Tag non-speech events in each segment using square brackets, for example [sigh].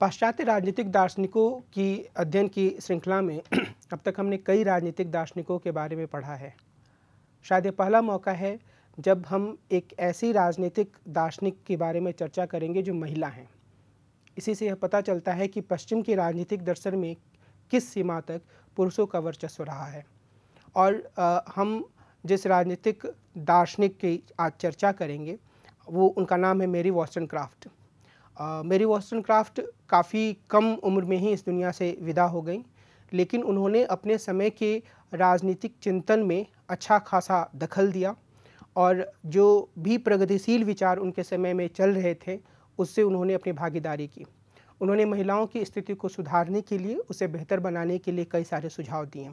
पाश्चात्य राजनीतिक दार्शनिकों की अध्ययन की श्रृंखला में [clears throat] अब तक हमने कई राजनीतिक दार्शनिकों के बारे में पढ़ा है शायद ये पहला मौका है जब हम एक ऐसी राजनीतिक दार्शनिक के बारे में चर्चा करेंगे जो महिला हैं इसी से यह पता चलता है कि पश्चिम की राजनीतिक दर्शन में किस सीमा तक पुरुषों का वर्चस्व रहा है और आ, हम जिस राजनीतिक दार्शनिक की आज चर्चा करेंगे वो उनका नाम है मेरी वॉस्टन क्राफ्ट मेरी वॉस्टन क्राफ्ट काफ़ी कम उम्र में ही इस दुनिया से विदा हो गई लेकिन उन्होंने अपने समय के राजनीतिक चिंतन में अच्छा खासा दखल दिया और जो भी प्रगतिशील विचार उनके समय में चल रहे थे उससे उन्होंने अपनी भागीदारी की उन्होंने महिलाओं की स्थिति को सुधारने के लिए उसे बेहतर बनाने के लिए कई सारे सुझाव दिए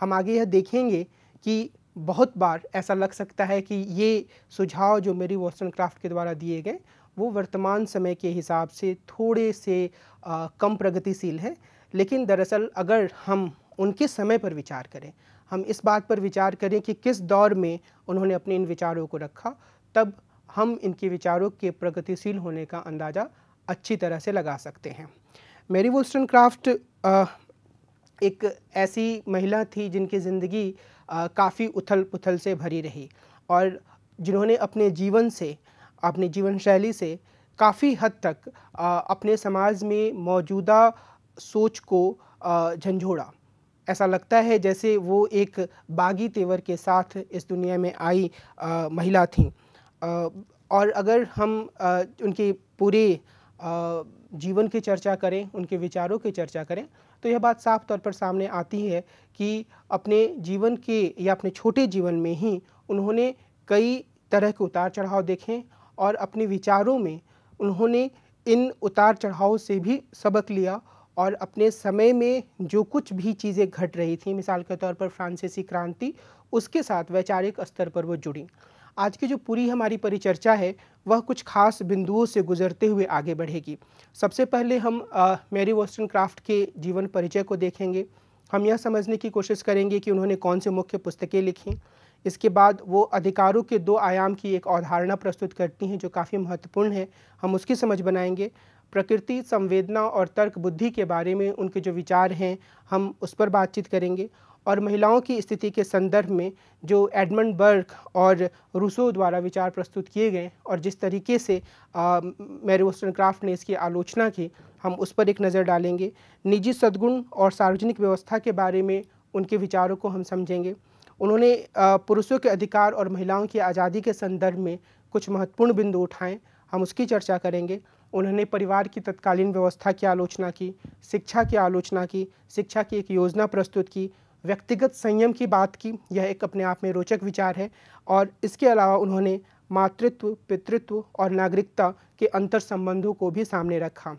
हम आगे यह देखेंगे कि बहुत बार ऐसा लग सकता है कि ये सुझाव जो मेरी वॉस्टन क्राफ्ट के द्वारा दिए गए वो वर्तमान समय के हिसाब से थोड़े से आ, कम प्रगतिशील है लेकिन दरअसल अगर हम उनके समय पर विचार करें हम इस बात पर विचार करें कि किस दौर में उन्होंने अपने इन विचारों को रखा तब हम इनके विचारों के प्रगतिशील होने का अंदाज़ा अच्छी तरह से लगा सकते हैं मेरी वोस्टर्न क्राफ्ट एक ऐसी महिला थी जिनकी ज़िंदगी काफ़ी उथल पुथल से भरी रही और जिन्होंने अपने जीवन से अपनी जीवन शैली से काफ़ी हद तक अपने समाज में मौजूदा सोच को झंझोड़ा ऐसा लगता है जैसे वो एक बागी तेवर के साथ इस दुनिया में आई महिला थीं और अगर हम उनके पूरे जीवन की चर्चा करें उनके विचारों की चर्चा करें तो यह बात साफ तौर पर सामने आती है कि अपने जीवन के या अपने छोटे जीवन में ही उन्होंने कई तरह के उतार चढ़ाव देखें और अपने विचारों में उन्होंने इन उतार चढ़ाव से भी सबक लिया और अपने समय में जो कुछ भी चीज़ें घट रही थी मिसाल के तौर पर फ्रांसीसी क्रांति उसके साथ वैचारिक स्तर पर वो जुड़ी आज की जो पूरी हमारी परिचर्चा है वह कुछ खास बिंदुओं से गुजरते हुए आगे बढ़ेगी सबसे पहले हम आ, मेरी वॉस्टन क्राफ्ट के जीवन परिचय को देखेंगे हम यह समझने की कोशिश करेंगे कि उन्होंने कौन से मुख्य पुस्तकें लिखी इसके बाद वो अधिकारों के दो आयाम की एक अवधारणा प्रस्तुत करती हैं जो काफ़ी महत्वपूर्ण है हम उसकी समझ बनाएंगे प्रकृति संवेदना और तर्क बुद्धि के बारे में उनके जो विचार हैं हम उस पर बातचीत करेंगे और महिलाओं की स्थिति के संदर्भ में जो एडमंड बर्क और रूसो द्वारा विचार प्रस्तुत किए गए और जिस तरीके से मैरी वोस्टन क्राफ्ट ने इसकी आलोचना की हम उस पर एक नज़र डालेंगे निजी सद्गुण और सार्वजनिक व्यवस्था के बारे में उनके विचारों को हम समझेंगे उन्होंने पुरुषों के अधिकार और महिलाओं की आज़ादी के संदर्भ में कुछ महत्वपूर्ण बिंदु उठाएं हम उसकी चर्चा करेंगे उन्होंने परिवार की तत्कालीन व्यवस्था की आलोचना की शिक्षा की आलोचना की शिक्षा की एक योजना प्रस्तुत की व्यक्तिगत संयम की बात की यह एक अपने आप में रोचक विचार है और इसके अलावा उन्होंने मातृत्व पितृत्व और नागरिकता के अंतर संबंधों को भी सामने रखा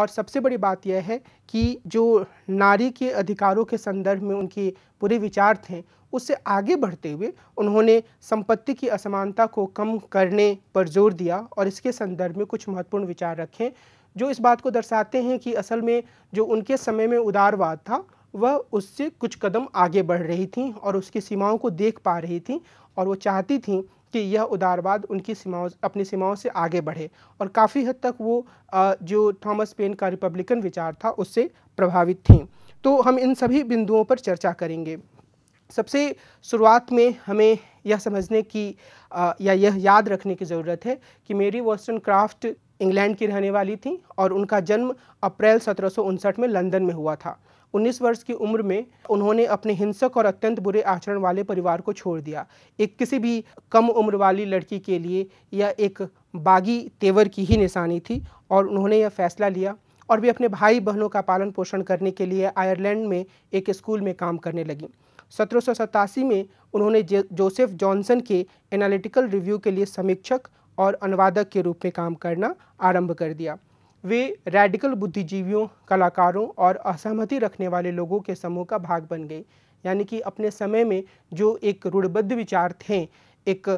और सबसे बड़ी बात यह है कि जो नारी के अधिकारों के संदर्भ में उनके पूरे विचार थे उससे आगे बढ़ते हुए उन्होंने संपत्ति की असमानता को कम करने पर जोर दिया और इसके संदर्भ में कुछ महत्वपूर्ण विचार रखें जो इस बात को दर्शाते हैं कि असल में जो उनके समय में उदारवाद था वह उससे कुछ कदम आगे बढ़ रही थी और उसकी सीमाओं को देख पा रही थी और वो चाहती थी कि यह उदारवाद उनकी सीमाओं अपनी सीमाओं से आगे बढ़े और काफ़ी हद तक वो जो थॉमस पेन का रिपब्लिकन विचार था उससे प्रभावित थी तो हम इन सभी बिंदुओं पर चर्चा करेंगे सबसे शुरुआत में हमें यह समझने की आ, या यह याद रखने की ज़रूरत है कि मेरी वॉस्टन क्राफ्ट इंग्लैंड की रहने वाली थी और उनका जन्म अप्रैल सत्रह में लंदन में हुआ था 19 वर्ष की उम्र में उन्होंने अपने हिंसक और अत्यंत बुरे आचरण वाले परिवार को छोड़ दिया एक किसी भी कम उम्र वाली लड़की के लिए यह एक बागी तेवर की ही निशानी थी और उन्होंने यह फैसला लिया और भी अपने भाई बहनों का पालन पोषण करने के लिए आयरलैंड में एक स्कूल में काम करने लगीं सत्रह में उन्होंने जोसेफ जॉनसन के एनालिटिकल रिव्यू के लिए समीक्षक और अनुवादक के रूप में काम करना आरंभ कर दिया वे रेडिकल बुद्धिजीवियों कलाकारों और असहमति रखने वाले लोगों के समूह का भाग बन गए यानी कि अपने समय में जो एक रूढ़बद्ध विचार थे एक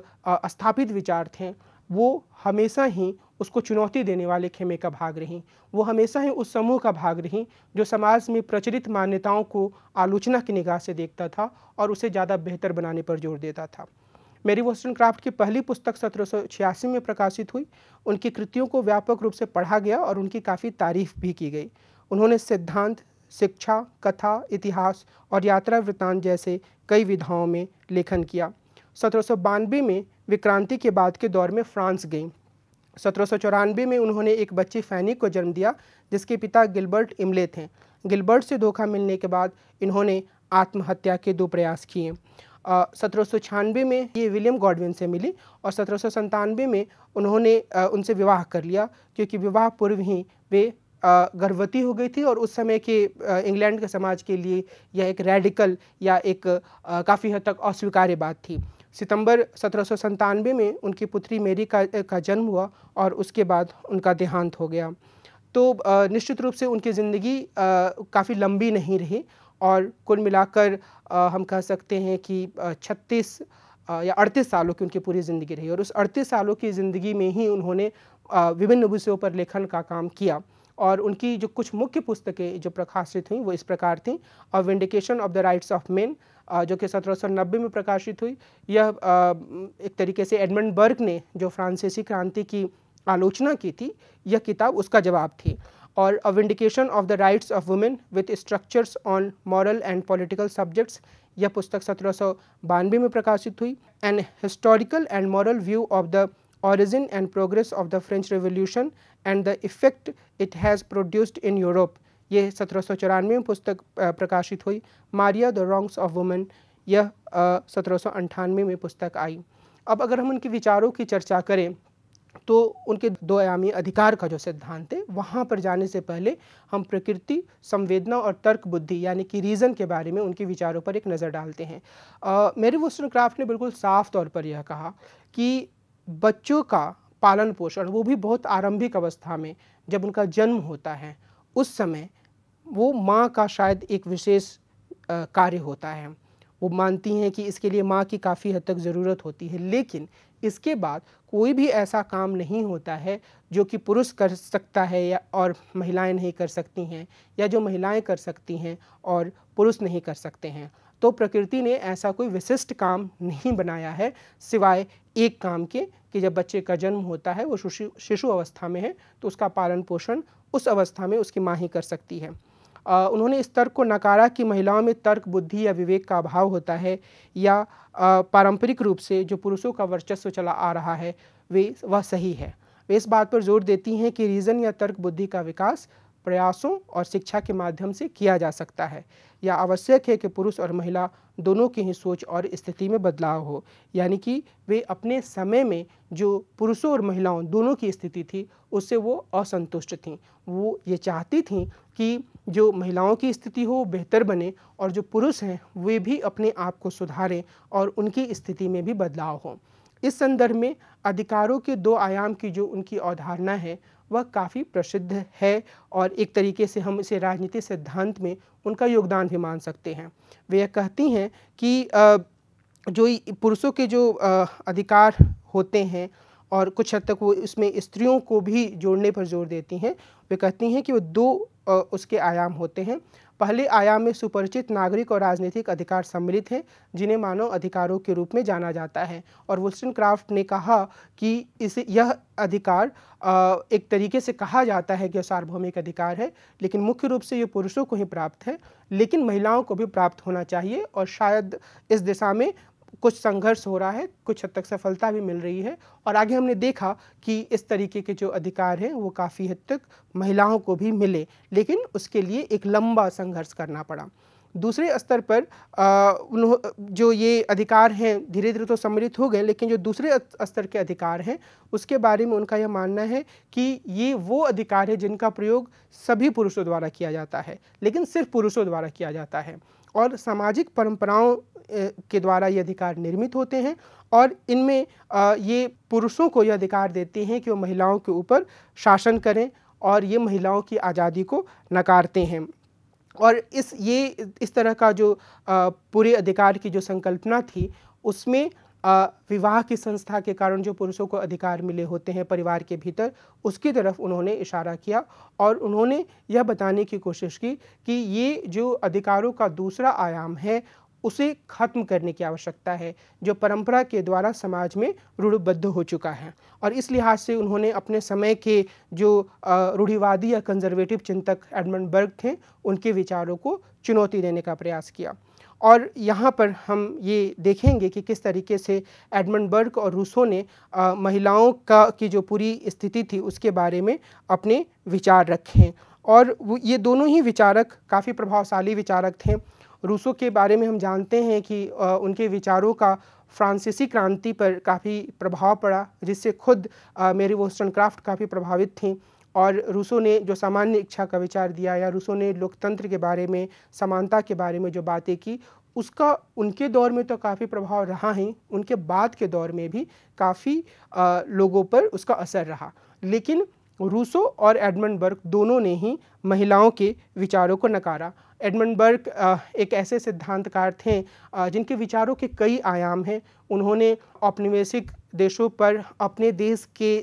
स्थापित विचार थे वो हमेशा ही उसको चुनौती देने वाले खेमे का भाग रहीं वो हमेशा ही उस समूह का भाग रहीं जो समाज में प्रचलित मान्यताओं को आलोचना की निगाह से देखता था और उसे ज़्यादा बेहतर बनाने पर जोर देता था मेरी वोस्टन क्राफ्ट की पहली पुस्तक सत्रह में प्रकाशित हुई उनकी कृतियों को व्यापक रूप से पढ़ा गया और उनकी काफ़ी तारीफ भी की गई उन्होंने सिद्धांत शिक्षा कथा इतिहास और यात्रा वृत्तांत जैसे कई विधाओं में लेखन किया सत्रह में विक्रांति के बाद के दौर में फ्रांस गईं सत्रह में उन्होंने एक बच्ची फैनी को जन्म दिया जिसके पिता गिलबर्ट इमले थे गिलबर्ट से धोखा मिलने के बाद इन्होंने आत्महत्या के दो प्रयास किए सत्रह में ये विलियम गॉडविन से मिली और सत्रह में उन्होंने आ, उनसे विवाह कर लिया क्योंकि विवाह पूर्व ही वे गर्भवती हो गई थी और उस समय के इंग्लैंड के समाज के लिए यह एक रेडिकल या एक काफ़ी हद तक अस्वीकार्य बात थी सितंबर सत्रह में उनकी पुत्री मेरी का का जन्म हुआ और उसके बाद उनका देहांत हो गया तो निश्चित रूप से उनकी ज़िंदगी काफ़ी लंबी नहीं रही और कुल मिलाकर हम कह सकते हैं कि छत्तीस या अड़तीस सालों की उनकी पूरी ज़िंदगी रही और उस अड़तीस सालों की ज़िंदगी में ही उन्होंने विभिन्न विषयों पर लेखन का काम किया और उनकी जो कुछ मुख्य पुस्तकें जो प्रकाशित हुई वो इस प्रकार थीं a vindication of the rights of men जो कि सत्रह में प्रकाशित हुई यह एक तरीके से एडमंड बर्ग ने जो फ्रांसीसी क्रांति की आलोचना की थी यह किताब उसका जवाब थी और a vindication of the rights of women with structures on moral and political subjects यह पुस्तक सत्रह में प्रकाशित हुई an historical and moral view of the origin and progress of the French revolution and the effect it has produced in Europe ये सत्रह में पुस्तक प्रकाशित हुई Maria the wrongs of women यह सत्रह में पुस्तक आई अब अगर हम उनके विचारों की चर्चा करें तो उनके दो आयामी अधिकार का जो सिद्धांत है वहाँ पर जाने से पहले हम प्रकृति संवेदना और तर्क बुद्धि यानी कि रीज़न के बारे में उनके विचारों पर एक नज़र डालते हैं मेरी वोस्टन क्राफ्ट ने बिल्कुल साफ तौर पर यह कहा कि बच्चों का पालन पोषण वो भी बहुत आरंभिक अवस्था में जब उनका जन्म होता है उस समय वो माँ का शायद एक विशेष कार्य होता है वो मानती हैं कि इसके लिए माँ की काफ़ी हद तक ज़रूरत होती है लेकिन इसके बाद कोई भी ऐसा काम नहीं होता है जो कि पुरुष कर सकता है या और महिलाएं नहीं कर सकती हैं या जो महिलाएं कर सकती हैं और पुरुष नहीं कर सकते हैं तो प्रकृति ने ऐसा कोई विशिष्ट काम नहीं बनाया है सिवाय एक काम के कि जब बच्चे का जन्म होता है वो शिशु अवस्था में है तो उसका पालन पोषण उस अवस्था में उसकी माँ ही कर सकती है आ, उन्होंने इस तर्क को नकारा कि महिलाओं में तर्क बुद्धि या विवेक का अभाव होता है या पारंपरिक रूप से जो पुरुषों का वर्चस्व चला आ रहा है वे वह सही है वे इस बात पर जोर देती हैं कि रीज़न या तर्क बुद्धि का विकास प्रयासों और शिक्षा के माध्यम से किया जा सकता है यह आवश्यक है कि पुरुष और महिला दोनों की ही सोच और स्थिति में बदलाव हो यानी कि वे अपने समय में जो पुरुषों और महिलाओं दोनों की स्थिति थी उससे वो असंतुष्ट थीं वो ये चाहती थीं कि जो महिलाओं की स्थिति हो बेहतर बने और जो पुरुष हैं वे भी अपने आप को सुधारें और उनकी स्थिति में भी बदलाव हो इस संदर्भ में अधिकारों के दो आयाम की जो उनकी अवधारणा है वह काफ़ी प्रसिद्ध है और एक तरीके से हम इसे राजनीतिक सिद्धांत में उनका योगदान भी मान सकते हैं वे यह कहती हैं कि जो पुरुषों के जो अधिकार होते हैं और कुछ हद तक वो इसमें स्त्रियों को भी जोड़ने पर जोर देती हैं वे कहती हैं कि वो दो उसके आयाम होते हैं पहले आयाम में सुपरिचित नागरिक और राजनीतिक अधिकार सम्मिलित हैं जिन्हें मानव अधिकारों के रूप में जाना जाता है और वुल्स्टन क्राफ्ट ने कहा कि इसे यह अधिकार एक तरीके से कहा जाता है कि सार्वभौमिक अधिकार है लेकिन मुख्य रूप से ये पुरुषों को ही प्राप्त है लेकिन महिलाओं को भी प्राप्त होना चाहिए और शायद इस दिशा में कुछ संघर्ष हो रहा है कुछ हद तक सफलता भी मिल रही है और आगे हमने देखा कि इस तरीके के जो अधिकार हैं वो काफ़ी हद तक महिलाओं को भी मिले लेकिन उसके लिए एक लंबा संघर्ष करना पड़ा दूसरे स्तर पर आ, जो ये अधिकार हैं धीरे धीरे तो सम्मिलित हो गए लेकिन जो दूसरे स्तर के अधिकार हैं उसके बारे में उनका यह मानना है कि ये वो अधिकार है जिनका प्रयोग सभी पुरुषों द्वारा किया जाता है लेकिन सिर्फ पुरुषों द्वारा किया जाता है और सामाजिक परंपराओं के द्वारा ये अधिकार निर्मित होते हैं और इनमें ये पुरुषों को यह अधिकार देते हैं कि वो महिलाओं के ऊपर शासन करें और ये महिलाओं की आज़ादी को नकारते हैं और इस ये इस तरह का जो पूरे अधिकार की जो संकल्पना थी उसमें विवाह की संस्था के कारण जो पुरुषों को अधिकार मिले होते हैं परिवार के भीतर उसकी तरफ उन्होंने इशारा किया और उन्होंने यह बताने की कोशिश की कि ये जो अधिकारों का दूसरा आयाम है उसे खत्म करने की आवश्यकता है जो परंपरा के द्वारा समाज में रूढ़बद्ध हो चुका है और इस लिहाज से उन्होंने अपने समय के जो रूढ़िवादी या कंजर्वेटिव चिंतक एडमंड बर्ग थे उनके विचारों को चुनौती देने का प्रयास किया और यहाँ पर हम ये देखेंगे कि किस तरीके से एडमंड बर्क और रूसो ने आ, महिलाओं का की जो पूरी स्थिति थी उसके बारे में अपने विचार रखे और वो ये दोनों ही विचारक काफ़ी प्रभावशाली विचारक थे रूसो के बारे में हम जानते हैं कि आ, उनके विचारों का फ्रांसीसी क्रांति पर काफ़ी प्रभाव पड़ा जिससे खुद मेरी वोस्टर्न क्राफ्ट काफ़ी प्रभावित थी और रूसो ने जो सामान्य इच्छा का विचार दिया या रूसो ने लोकतंत्र के बारे में समानता के बारे में जो बातें की उसका उनके दौर में तो काफ़ी प्रभाव रहा ही उनके बाद के दौर में भी काफ़ी लोगों पर उसका असर रहा लेकिन रूसो और एडमंड बर्ग दोनों ने ही महिलाओं के विचारों को नकारा एडमंड बर्ग एक ऐसे सिद्धांतकार थे जिनके विचारों के कई आयाम हैं उन्होंने औपनिवेशिक देशों पर अपने देश के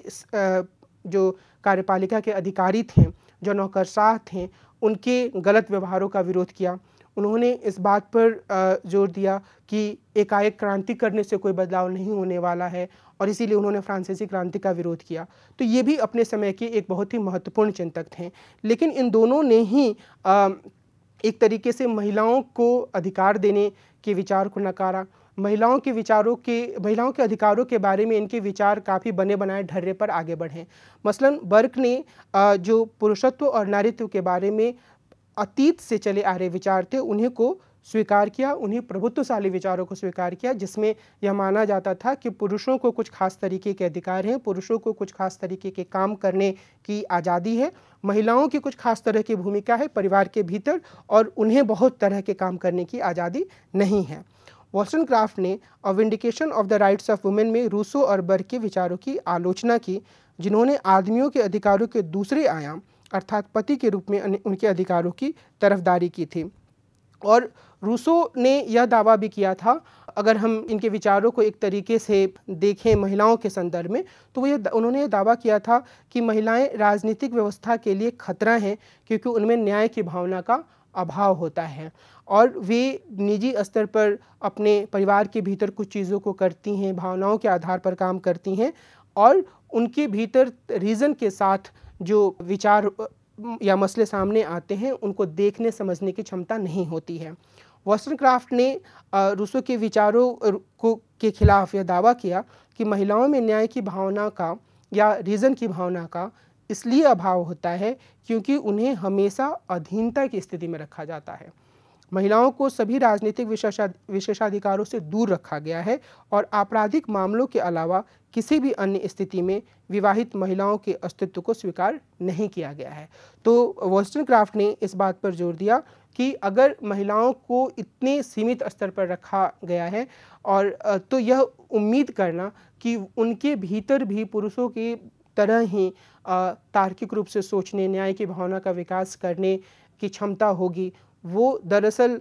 जो कार्यपालिका के अधिकारी थे जो नौकरशाह थे उनके गलत व्यवहारों का विरोध किया उन्होंने इस बात पर जोर दिया कि एकाएक क्रांति करने से कोई बदलाव नहीं होने वाला है और इसीलिए उन्होंने फ्रांसीसी क्रांति का विरोध किया तो ये भी अपने समय के एक बहुत ही महत्वपूर्ण चिंतक थे लेकिन इन दोनों ने ही एक तरीके से महिलाओं को अधिकार देने के विचार को नकारा महिलाओं के विचारों के महिलाओं के अधिकारों के बारे में इनके विचार काफ़ी बने बनाए ढर्रे पर आगे बढ़े मसलन बर्क ने जो पुरुषत्व और नारीत्व के बारे में अतीत से चले आ रहे विचार थे उन्हें को स्वीकार किया उन्हें प्रभुत्वशाली विचारों को स्वीकार किया जिसमें यह माना जाता था कि पुरुषों को कुछ खास तरीके के अधिकार हैं पुरुषों को कुछ खास तरीके के काम करने की आज़ादी है महिलाओं की कुछ खास तरह की भूमिका है परिवार के भीतर और उन्हें बहुत तरह के काम करने की आज़ादी नहीं है वॉल्सन क्राफ्ट ने a vindication of the rights of women में रूसो और बर्ग के विचारों की आलोचना की जिन्होंने आदमियों के अधिकारों के दूसरे आयाम अर्थात पति के रूप में उनके अधिकारों की तरफदारी की थी और रूसो ने यह दावा भी किया था अगर हम इनके विचारों को एक तरीके से देखें महिलाओं के संदर्भ में तो वो ये उन्होंने ये दावा किया था कि महिलाएं राजनीतिक व्यवस्था के लिए खतरा हैं क्योंकि उनमें न्याय की भावना का अभाव होता है और वे निजी स्तर पर अपने परिवार के भीतर कुछ चीज़ों को करती हैं भावनाओं के आधार पर काम करती हैं और उनके भीतर रीज़न के साथ जो विचार या मसले सामने आते हैं उनको देखने समझने की क्षमता नहीं होती है वॉस्टन क्राफ्ट ने रूसों के विचारों को के खिलाफ यह दावा किया कि महिलाओं में न्याय की भावना का या रीज़न की भावना का इसलिए अभाव होता है क्योंकि उन्हें हमेशा अधीनता की स्थिति में रखा जाता है महिलाओं को सभी राजनीतिक विशेषाधिकारों से दूर रखा गया है और आपराधिक मामलों के अलावा किसी भी अन्य स्थिति में विवाहित महिलाओं के अस्तित्व को स्वीकार नहीं किया गया है तो वॉस्टन क्राफ्ट ने इस बात पर जोर दिया कि अगर महिलाओं को इतने सीमित स्तर पर रखा गया है और तो यह उम्मीद करना कि उनके भीतर भी पुरुषों के तरह ही तार्किक रूप से सोचने न्याय की भावना का विकास करने की क्षमता होगी वो दरअसल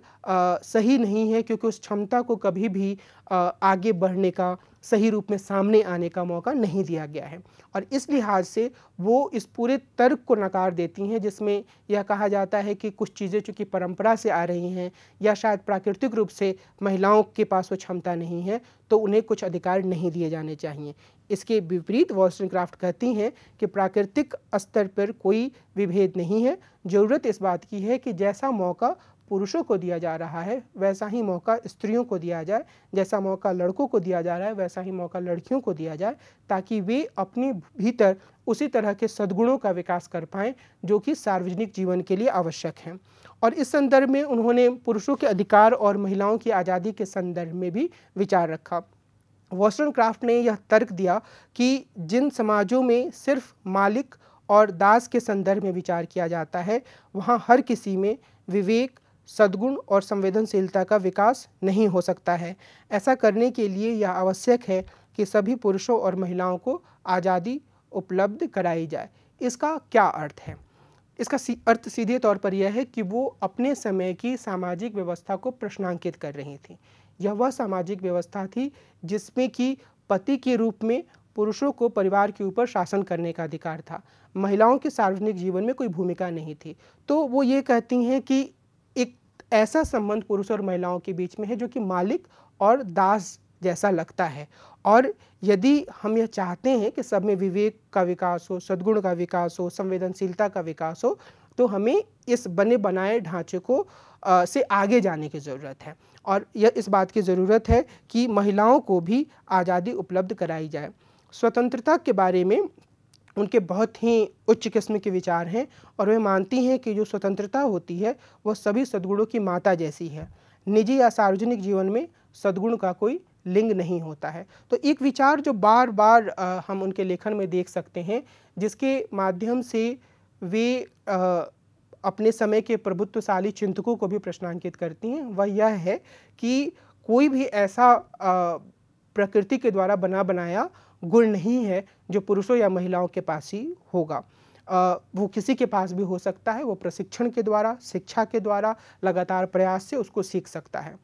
सही नहीं है क्योंकि उस क्षमता को कभी भी आ, आगे बढ़ने का सही रूप में सामने आने का मौका नहीं दिया गया है और इस लिहाज से वो इस पूरे तर्क को नकार देती हैं जिसमें यह कहा जाता है कि कुछ चीज़ें चूँकि परंपरा से आ रही हैं या शायद प्राकृतिक रूप से महिलाओं के पास वो क्षमता नहीं है तो उन्हें कुछ अधिकार नहीं दिए जाने चाहिए इसके विपरीत वॉस्टन क्राफ्ट कहती हैं कि प्राकृतिक स्तर पर कोई विभेद नहीं है ज़रूरत इस बात की है कि जैसा मौका पुरुषों को दिया जा रहा है वैसा ही मौका स्त्रियों को दिया जाए जैसा मौका लड़कों को दिया जा रहा है वैसा ही मौका लड़कियों को दिया जाए ताकि वे अपने भीतर उसी तरह के सद्गुणों का विकास कर पाएँ जो कि सार्वजनिक जीवन के लिए आवश्यक हैं और इस संदर्भ में उन्होंने पुरुषों के अधिकार और महिलाओं की आज़ादी के संदर्भ में भी विचार रखा वॉस्टर्न क्राफ्ट ने यह तर्क दिया कि जिन समाजों में सिर्फ मालिक और दास के संदर्भ में विचार किया जाता है वहाँ हर किसी में विवेक सद्गुण और संवेदनशीलता का विकास नहीं हो सकता है ऐसा करने के लिए यह आवश्यक है कि सभी पुरुषों और महिलाओं को आज़ादी उपलब्ध कराई जाए इसका क्या अर्थ है इसका अर्थ सीधे तौर पर यह है कि वो अपने समय की सामाजिक व्यवस्था को प्रश्नांकित कर रही थी यह वह सामाजिक व्यवस्था थी जिसमें कि पति के रूप में पुरुषों को परिवार के ऊपर शासन करने का अधिकार था महिलाओं के सार्वजनिक जीवन में कोई भूमिका नहीं थी तो वो ये कहती हैं कि एक ऐसा संबंध पुरुष और महिलाओं के बीच में है जो कि मालिक और दास जैसा लगता है और यदि हम यह चाहते हैं कि सब में विवेक का विकास हो सद्गुण का विकास हो संवेदनशीलता का विकास हो तो हमें इस बने बनाए ढांचे को आ, से आगे जाने की ज़रूरत है और यह इस बात की ज़रूरत है कि महिलाओं को भी आज़ादी उपलब्ध कराई जाए स्वतंत्रता के बारे में उनके बहुत ही उच्च किस्म के विचार हैं और वे मानती हैं कि जो स्वतंत्रता होती है वह सभी सद्गुणों की माता जैसी है निजी या सार्वजनिक जीवन में सद्गुण का कोई लिंग नहीं होता है तो एक विचार जो बार बार हम उनके लेखन में देख सकते हैं जिसके माध्यम से वे आ, अपने समय के प्रभुत्वशाली चिंतकों को भी प्रश्नांकित करती हैं वह यह है कि कोई भी ऐसा प्रकृति के द्वारा बना बनाया गुण नहीं है जो पुरुषों या महिलाओं के पास ही होगा वो किसी के पास भी हो सकता है वो प्रशिक्षण के द्वारा शिक्षा के द्वारा लगातार प्रयास से उसको सीख सकता है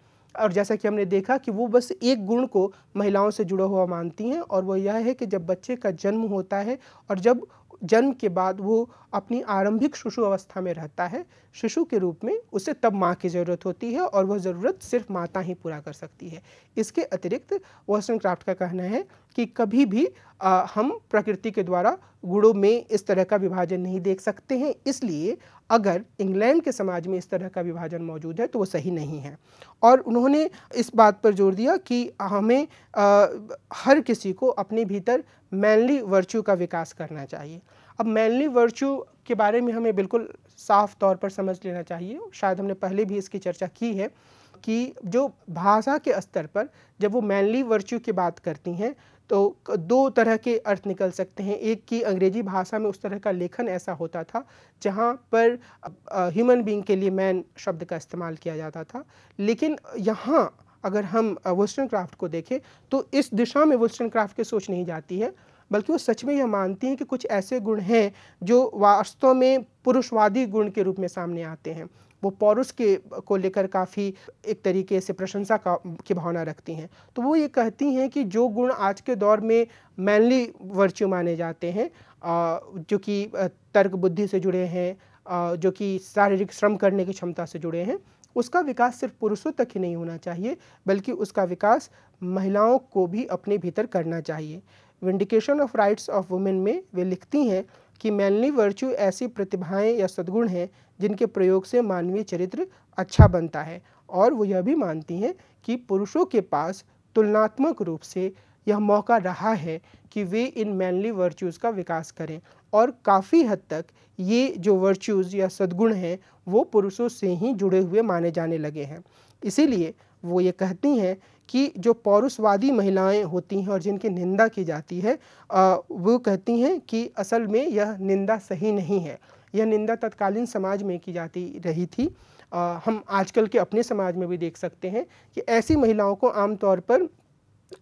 और जैसा कि हमने देखा कि वो बस एक गुण को महिलाओं से जुड़ा हुआ मानती हैं और वो यह है कि जब बच्चे का जन्म होता है और जब जन्म के बाद वो अपनी आरंभिक शिशु अवस्था में रहता है शिशु के रूप में उसे तब माँ की ज़रूरत होती है और वह ज़रूरत सिर्फ माता ही पूरा कर सकती है इसके अतिरिक्त वॉस्टन क्राफ्ट का कहना है कि कभी भी आ, हम प्रकृति के द्वारा गुणों में इस तरह का विभाजन नहीं देख सकते हैं इसलिए अगर इंग्लैंड के समाज में इस तरह का विभाजन मौजूद है तो वो सही नहीं है और उन्होंने इस बात पर जोर दिया कि हमें आ, हर किसी को अपने भीतर मैनली वर्च्यू का विकास करना चाहिए अब मैनली वर्च्यू के बारे में हमें बिल्कुल साफ तौर पर समझ लेना चाहिए शायद हमने पहले भी इसकी चर्चा की है कि जो भाषा के स्तर पर जब वो मैनली वर्च्यू की बात करती हैं तो दो तरह के अर्थ निकल सकते हैं एक कि अंग्रेजी भाषा में उस तरह का लेखन ऐसा होता था जहाँ पर ह्यूमन बींग के लिए मैन शब्द का इस्तेमाल किया जाता था लेकिन यहाँ अगर हम वेस्टर्न क्राफ्ट को देखें तो इस दिशा में वेस्टर्न क्राफ्ट की सोच नहीं जाती है बल्कि वो सच में यह मानती हैं कि कुछ ऐसे गुण हैं जो वास्तव में पुरुषवादी गुण के रूप में सामने आते हैं वो पौरुष के को लेकर काफ़ी एक तरीके से प्रशंसा का की भावना रखती हैं तो वो ये कहती हैं कि जो गुण आज के दौर में मैनली वर्च्यू माने जाते हैं जो कि तर्क बुद्धि से जुड़े हैं जो कि शारीरिक श्रम करने की क्षमता से जुड़े हैं उसका विकास सिर्फ पुरुषों तक ही नहीं होना चाहिए बल्कि उसका विकास महिलाओं को भी अपने भीतर करना चाहिए vindication of rights of women में वे लिखती हैं कि मैनली वर्च्यू ऐसी प्रतिभाएं या सद्गुण हैं जिनके प्रयोग से मानवीय चरित्र अच्छा बनता है और वो यह भी मानती हैं कि पुरुषों के पास तुलनात्मक रूप से यह मौका रहा है कि वे इन मैनली वर्च्यूज़ का विकास करें और काफ़ी हद तक ये जो वर्च्यूज़ या सद्गुण हैं वो पुरुषों से ही जुड़े हुए माने जाने लगे हैं इसीलिए वो ये कहती हैं कि जो पौरुषवादी महिलाएं होती हैं और जिनकी निंदा की जाती है वो कहती हैं कि असल में यह निंदा सही नहीं है यह निंदा तत्कालीन समाज में की जाती रही थी आ, हम आजकल के अपने समाज में भी देख सकते हैं कि ऐसी महिलाओं को आमतौर पर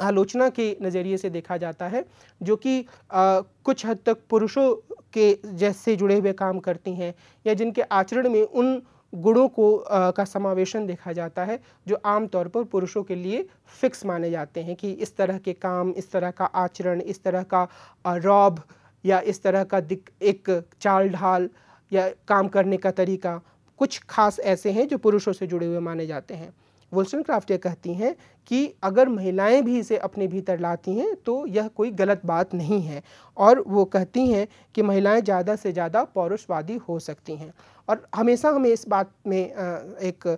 आलोचना के नज़रिए से देखा जाता है जो कि कुछ हद तक पुरुषों के जैसे जुड़े हुए काम करती हैं या जिनके आचरण में उन गुणों को आ, का समावेशन देखा जाता है जो आमतौर पर पुरुषों के लिए फिक्स माने जाते हैं कि इस तरह के काम इस तरह का आचरण इस तरह का रॉब या इस तरह का दिक, एक चाल ढाल या काम करने का तरीका कुछ खास ऐसे हैं जो पुरुषों से जुड़े हुए माने जाते हैं वुल्सन क्राफ्ट यह कहती हैं कि अगर महिलाएं भी इसे अपने भीतर लाती हैं तो यह कोई गलत बात नहीं है और वो कहती हैं कि महिलाएं ज़्यादा से ज़्यादा पौरुषवादी हो सकती हैं और हमेशा हमें इस बात में एक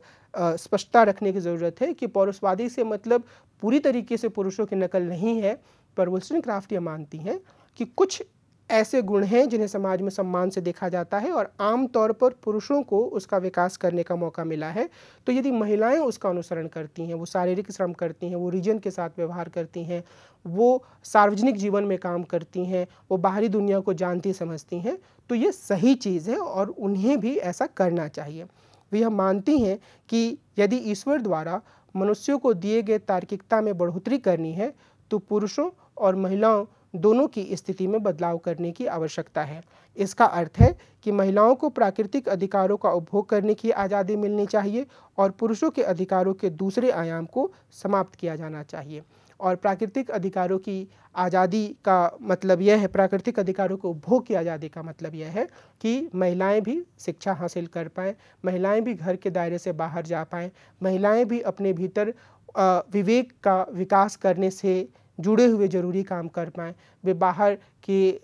स्पष्टता रखने की ज़रूरत है कि पौरुषवादी से मतलब पूरी तरीके से पुरुषों की नकल नहीं है पर वुल्सन क्राफ्ट यह मानती हैं कि कुछ ऐसे गुण हैं जिन्हें समाज में सम्मान से देखा जाता है और आम तौर पर पुरुषों को उसका विकास करने का मौका मिला है तो यदि महिलाएं उसका अनुसरण करती हैं वो शारीरिक श्रम करती हैं वो रीजन के साथ व्यवहार करती हैं वो सार्वजनिक जीवन में काम करती हैं वो बाहरी दुनिया को जानती समझती हैं तो ये सही चीज़ है और उन्हें भी ऐसा करना चाहिए वे यह मानती हैं कि यदि ईश्वर द्वारा मनुष्यों को दिए गए तार्किकता में बढ़ोतरी करनी है तो पुरुषों और महिलाओं दोनों की स्थिति में बदलाव करने की आवश्यकता है इसका अर्थ है कि महिलाओं को प्राकृतिक अधिकारों का उपभोग करने की आज़ादी मिलनी चाहिए और पुरुषों के अधिकारों के दूसरे आयाम को समाप्त किया जाना चाहिए और प्राकृतिक अधिकारों की आज़ादी का मतलब यह है प्राकृतिक अधिकारों को उपभोग की आज़ादी का मतलब यह है कि महिलाएं भी शिक्षा हासिल कर पाएँ महिलाएं भी घर के दायरे से बाहर जा पाएँ महिलाएं भी अपने भीतर विवेक का विकास करने से जुड़े हुए ज़रूरी काम कर पाएँ वे बाहर के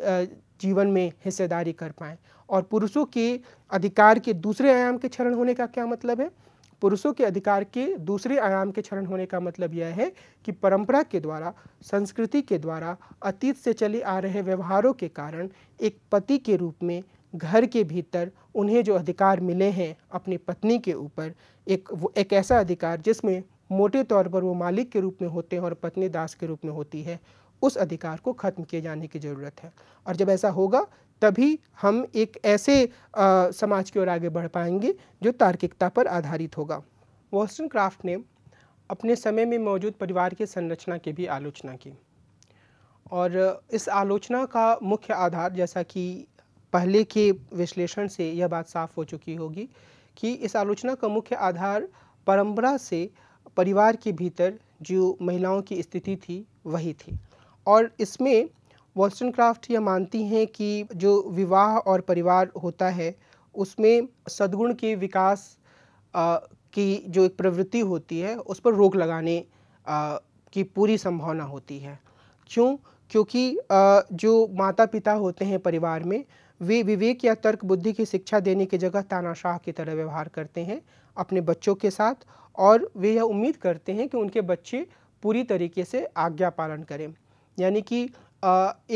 जीवन में हिस्सेदारी कर पाएँ और पुरुषों के अधिकार के दूसरे आयाम के क्षरण होने का क्या मतलब है पुरुषों के अधिकार के दूसरे आयाम के क्षरण होने का मतलब यह है कि परंपरा के द्वारा संस्कृति के द्वारा अतीत से चले आ रहे व्यवहारों के कारण एक पति के रूप में घर के भीतर उन्हें जो अधिकार मिले हैं अपनी पत्नी के ऊपर एक वो एक ऐसा अधिकार जिसमें मोटे तौर पर वो मालिक के रूप में होते हैं और पत्नी दास के रूप में होती है उस अधिकार को ख़त्म किए जाने की ज़रूरत है और जब ऐसा होगा तभी हम एक ऐसे आ, समाज की ओर आगे बढ़ पाएंगे जो तार्किकता पर आधारित होगा वॉस्टन क्राफ्ट ने अपने समय में मौजूद परिवार के संरचना की भी आलोचना की और इस आलोचना का मुख्य आधार जैसा कि पहले के विश्लेषण से यह बात साफ हो चुकी होगी कि इस आलोचना का मुख्य आधार परंपरा से परिवार के भीतर जो महिलाओं की स्थिति थी वही थी और इसमें वॉल्स्टन क्राफ्ट यह मानती हैं कि जो विवाह और परिवार होता है उसमें सद्गुण के विकास आ, की जो एक प्रवृत्ति होती है उस पर रोक लगाने आ, की पूरी संभावना होती है क्यों क्योंकि आ, जो माता पिता होते हैं परिवार में वे विवेक या तर्क बुद्धि की शिक्षा देने की जगह तानाशाह की तरह व्यवहार करते हैं अपने बच्चों के साथ और वे यह उम्मीद करते हैं कि उनके बच्चे पूरी तरीके से आज्ञा पालन करें यानी कि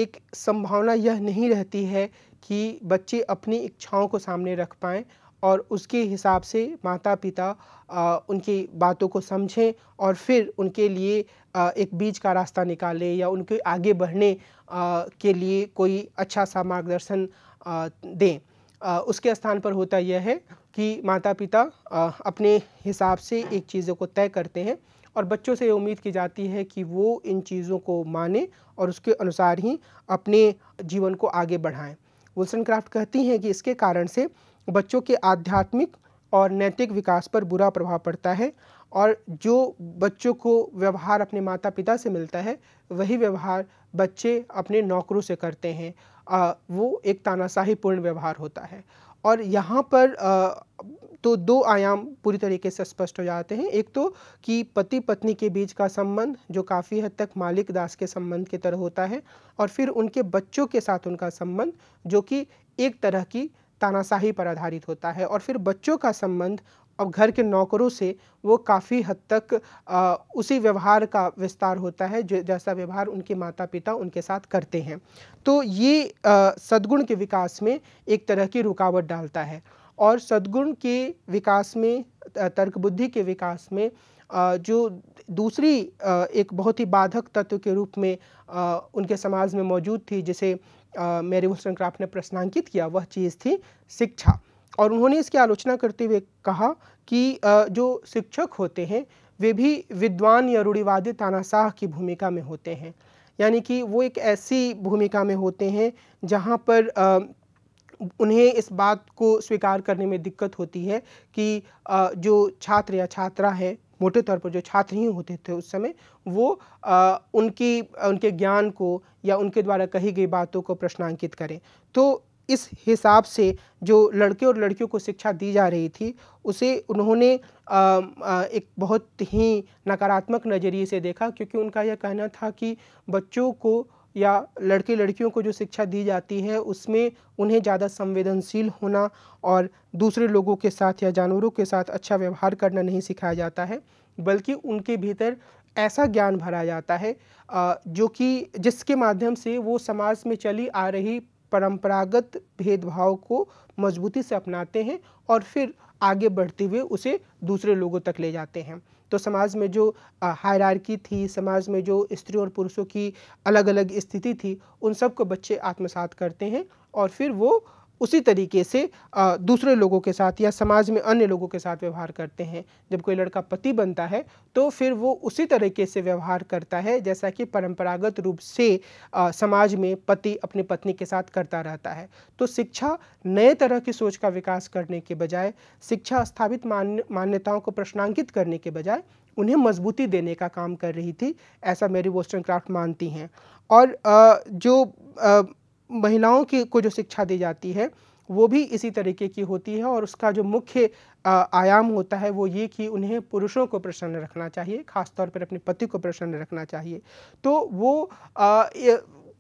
एक संभावना यह नहीं रहती है कि बच्चे अपनी इच्छाओं को सामने रख पाएँ और उसके हिसाब से माता पिता आ, उनकी बातों को समझें और फिर उनके लिए आ, एक बीच का रास्ता निकालें या उनके आगे बढ़ने आ, के लिए कोई अच्छा सा मार्गदर्शन दें उसके स्थान पर होता यह है कि माता पिता अपने हिसाब से एक चीज़ों को तय करते हैं और बच्चों से उम्मीद की जाती है कि वो इन चीज़ों को माने और उसके अनुसार ही अपने जीवन को आगे बढ़ाएं वुल्सन क्राफ्ट कहती हैं कि इसके कारण से बच्चों के आध्यात्मिक और नैतिक विकास पर बुरा प्रभाव पड़ता है और जो बच्चों को व्यवहार अपने माता पिता से मिलता है वही व्यवहार बच्चे अपने नौकरों से करते हैं आ, वो एक तानाशाही पूर्ण व्यवहार होता है और यहाँ पर आ, तो दो आयाम पूरी तरीके से स्पष्ट हो जाते हैं एक तो कि पति पत्नी के बीच का संबंध जो काफ़ी हद तक मालिक दास के संबंध की तरह होता है और फिर उनके बच्चों के साथ उनका संबंध जो कि एक तरह की तानाशाही पर आधारित होता है और फिर बच्चों का संबंध अब घर के नौकरों से वो काफ़ी हद तक आ, उसी व्यवहार का विस्तार होता है जो जैसा व्यवहार उनके माता पिता उनके साथ करते हैं तो ये सद्गुण के विकास में एक तरह की रुकावट डालता है और सद्गुण के विकास में तर्क बुद्धि के विकास में जो दूसरी एक बहुत ही बाधक तत्व के रूप में उनके समाज में मौजूद थी जिसे मेरी वुल्सन क्राफ्ट ने प्रश्नांकित किया वह चीज़ थी शिक्षा और उन्होंने इसकी आलोचना करते हुए कहा कि जो शिक्षक होते हैं वे भी विद्वान या रूढ़िवादी तानाशाह की भूमिका में होते हैं यानी कि वो एक ऐसी भूमिका में होते हैं जहाँ पर उन्हें इस बात को स्वीकार करने में दिक्कत होती है कि जो छात्र या छात्रा है मोटे तौर पर जो छात्र ही होते थे उस समय वो उनकी उनके ज्ञान को या उनके द्वारा कही गई बातों को प्रश्नांकित करें तो इस हिसाब से जो लड़के और लड़कियों को शिक्षा दी जा रही थी उसे उन्होंने एक बहुत ही नकारात्मक नज़रिए से देखा क्योंकि उनका यह कहना था कि बच्चों को या लड़के लड़कियों को जो शिक्षा दी जाती है उसमें उन्हें ज़्यादा संवेदनशील होना और दूसरे लोगों के साथ या जानवरों के साथ अच्छा व्यवहार करना नहीं सिखाया जाता है बल्कि उनके भीतर ऐसा ज्ञान भरा जाता है जो कि जिसके माध्यम से वो समाज में चली आ रही परंपरागत भेदभाव को मजबूती से अपनाते हैं और फिर आगे बढ़ते हुए उसे दूसरे लोगों तक ले जाते हैं तो समाज में जो हायरार्की थी समाज में जो स्त्री और पुरुषों की अलग अलग स्थिति थी उन सब को बच्चे आत्मसात करते हैं और फिर वो उसी तरीके से दूसरे लोगों के साथ या समाज में अन्य लोगों के साथ व्यवहार करते हैं जब कोई लड़का पति बनता है तो फिर वो उसी तरीके से व्यवहार करता है जैसा कि परंपरागत रूप से समाज में पति अपनी पत्नी के साथ करता रहता है तो शिक्षा नए तरह की सोच का विकास करने के बजाय शिक्षा स्थापित मान्य मान्यताओं को प्रश्नांकित करने के बजाय उन्हें मजबूती देने का काम कर रही थी ऐसा मेरी वोस्टर्न क्राफ्ट मानती हैं और जो महिलाओं की को जो शिक्षा दी जाती है वो भी इसी तरीके की होती है और उसका जो मुख्य आयाम होता है वो ये कि उन्हें पुरुषों को प्रसन्न रखना चाहिए खासतौर पर अपने पति को प्रसन्न रखना चाहिए तो वो आ,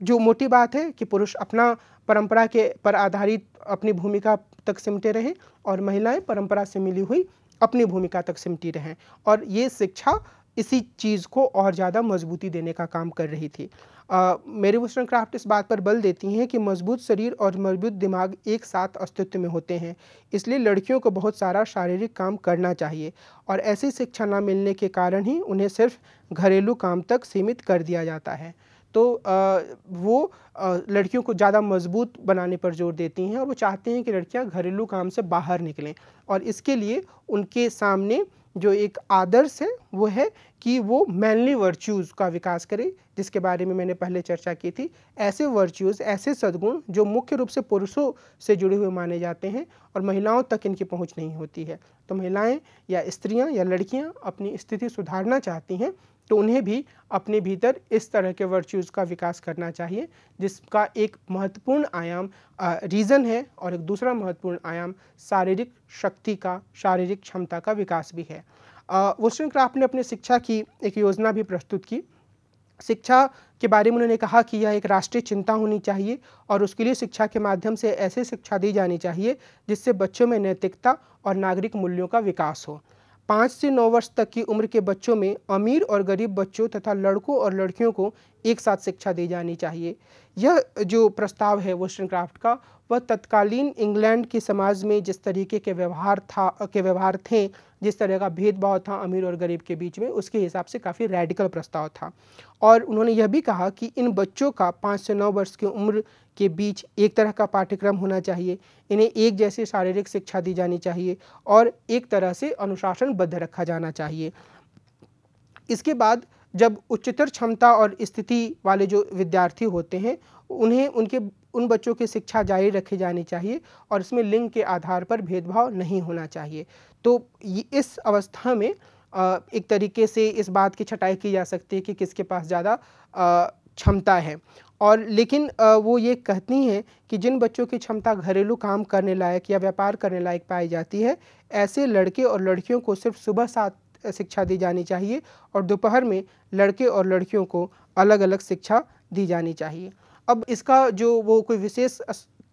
जो मोटी बात है कि पुरुष अपना परंपरा के पर आधारित अपनी भूमिका तक सिमटे रहे और महिलाएं परंपरा से मिली हुई अपनी भूमिका तक सिमटी रहें और ये शिक्षा इसी चीज़ को और ज़्यादा मजबूती देने का काम कर रही थी मेरी वेस्टर्न क्राफ्ट इस बात पर बल देती हैं कि मजबूत शरीर और मजबूत दिमाग एक साथ अस्तित्व में होते हैं इसलिए लड़कियों को बहुत सारा शारीरिक काम करना चाहिए और ऐसी शिक्षा ना मिलने के कारण ही उन्हें सिर्फ घरेलू काम तक सीमित कर दिया जाता है तो आ, वो आ, लड़कियों को ज़्यादा मजबूत बनाने पर जोर देती हैं और वो चाहते हैं कि लड़कियां घरेलू काम से बाहर निकलें और इसके लिए उनके सामने जो एक आदर्श है वो है कि वो मैनली वर्च्यूज़ का विकास करे जिसके बारे में मैंने पहले चर्चा की थी ऐसे वर्च्यूज़ ऐसे सद्गुण जो मुख्य रूप से पुरुषों से जुड़े हुए माने जाते हैं और महिलाओं तक इनकी पहुंच नहीं होती है तो महिलाएं या स्त्रियां या लड़कियां अपनी स्थिति सुधारना चाहती हैं तो उन्हें भी अपने भीतर इस तरह के वर्च्यूज़ का विकास करना चाहिए जिसका एक महत्वपूर्ण आयाम रीज़न है और एक दूसरा महत्वपूर्ण आयाम शारीरिक शक्ति का शारीरिक क्षमता का विकास भी है वोशन क्राफ्ट ने अपने शिक्षा की एक योजना भी प्रस्तुत की शिक्षा के बारे में उन्होंने कहा कि यह एक राष्ट्रीय चिंता होनी चाहिए और उसके लिए शिक्षा के माध्यम से ऐसी शिक्षा दी जानी चाहिए जिससे बच्चों में नैतिकता और नागरिक मूल्यों का विकास हो पाँच से नौ वर्ष तक की उम्र के बच्चों में अमीर और गरीब बच्चों तथा लड़कों और लड़कियों को एक साथ शिक्षा दी जानी चाहिए यह जो प्रस्ताव है वेस्टर्न क्राफ्ट का वह तत्कालीन इंग्लैंड के समाज में जिस तरीके के व्यवहार था के व्यवहार थे जिस तरह का भेदभाव था अमीर और गरीब के बीच में उसके हिसाब से काफ़ी रेडिकल प्रस्ताव था और उन्होंने यह भी कहा कि इन बच्चों का पाँच से नौ वर्ष की उम्र के बीच एक तरह का पाठ्यक्रम होना चाहिए इन्हें एक जैसी शारीरिक शिक्षा दी जानी चाहिए और एक तरह से अनुशासनबद्ध रखा जाना चाहिए इसके बाद जब उच्चतर क्षमता और स्थिति वाले जो विद्यार्थी होते हैं उन्हें उनके उन बच्चों की शिक्षा जारी रखी जानी चाहिए और इसमें लिंग के आधार पर भेदभाव नहीं होना चाहिए तो इस अवस्था में एक तरीके से इस बात की छटाई की जा सकती है कि किसके पास ज़्यादा क्षमता है और लेकिन वो ये कहती हैं कि जिन बच्चों की क्षमता घरेलू काम करने लायक या व्यापार करने लायक पाई जाती है ऐसे लड़के और लड़कियों को सिर्फ सुबह सात शिक्षा दी जानी चाहिए और दोपहर में लड़के और लड़कियों को अलग अलग शिक्षा दी जानी चाहिए अब इसका जो वो कोई विशेष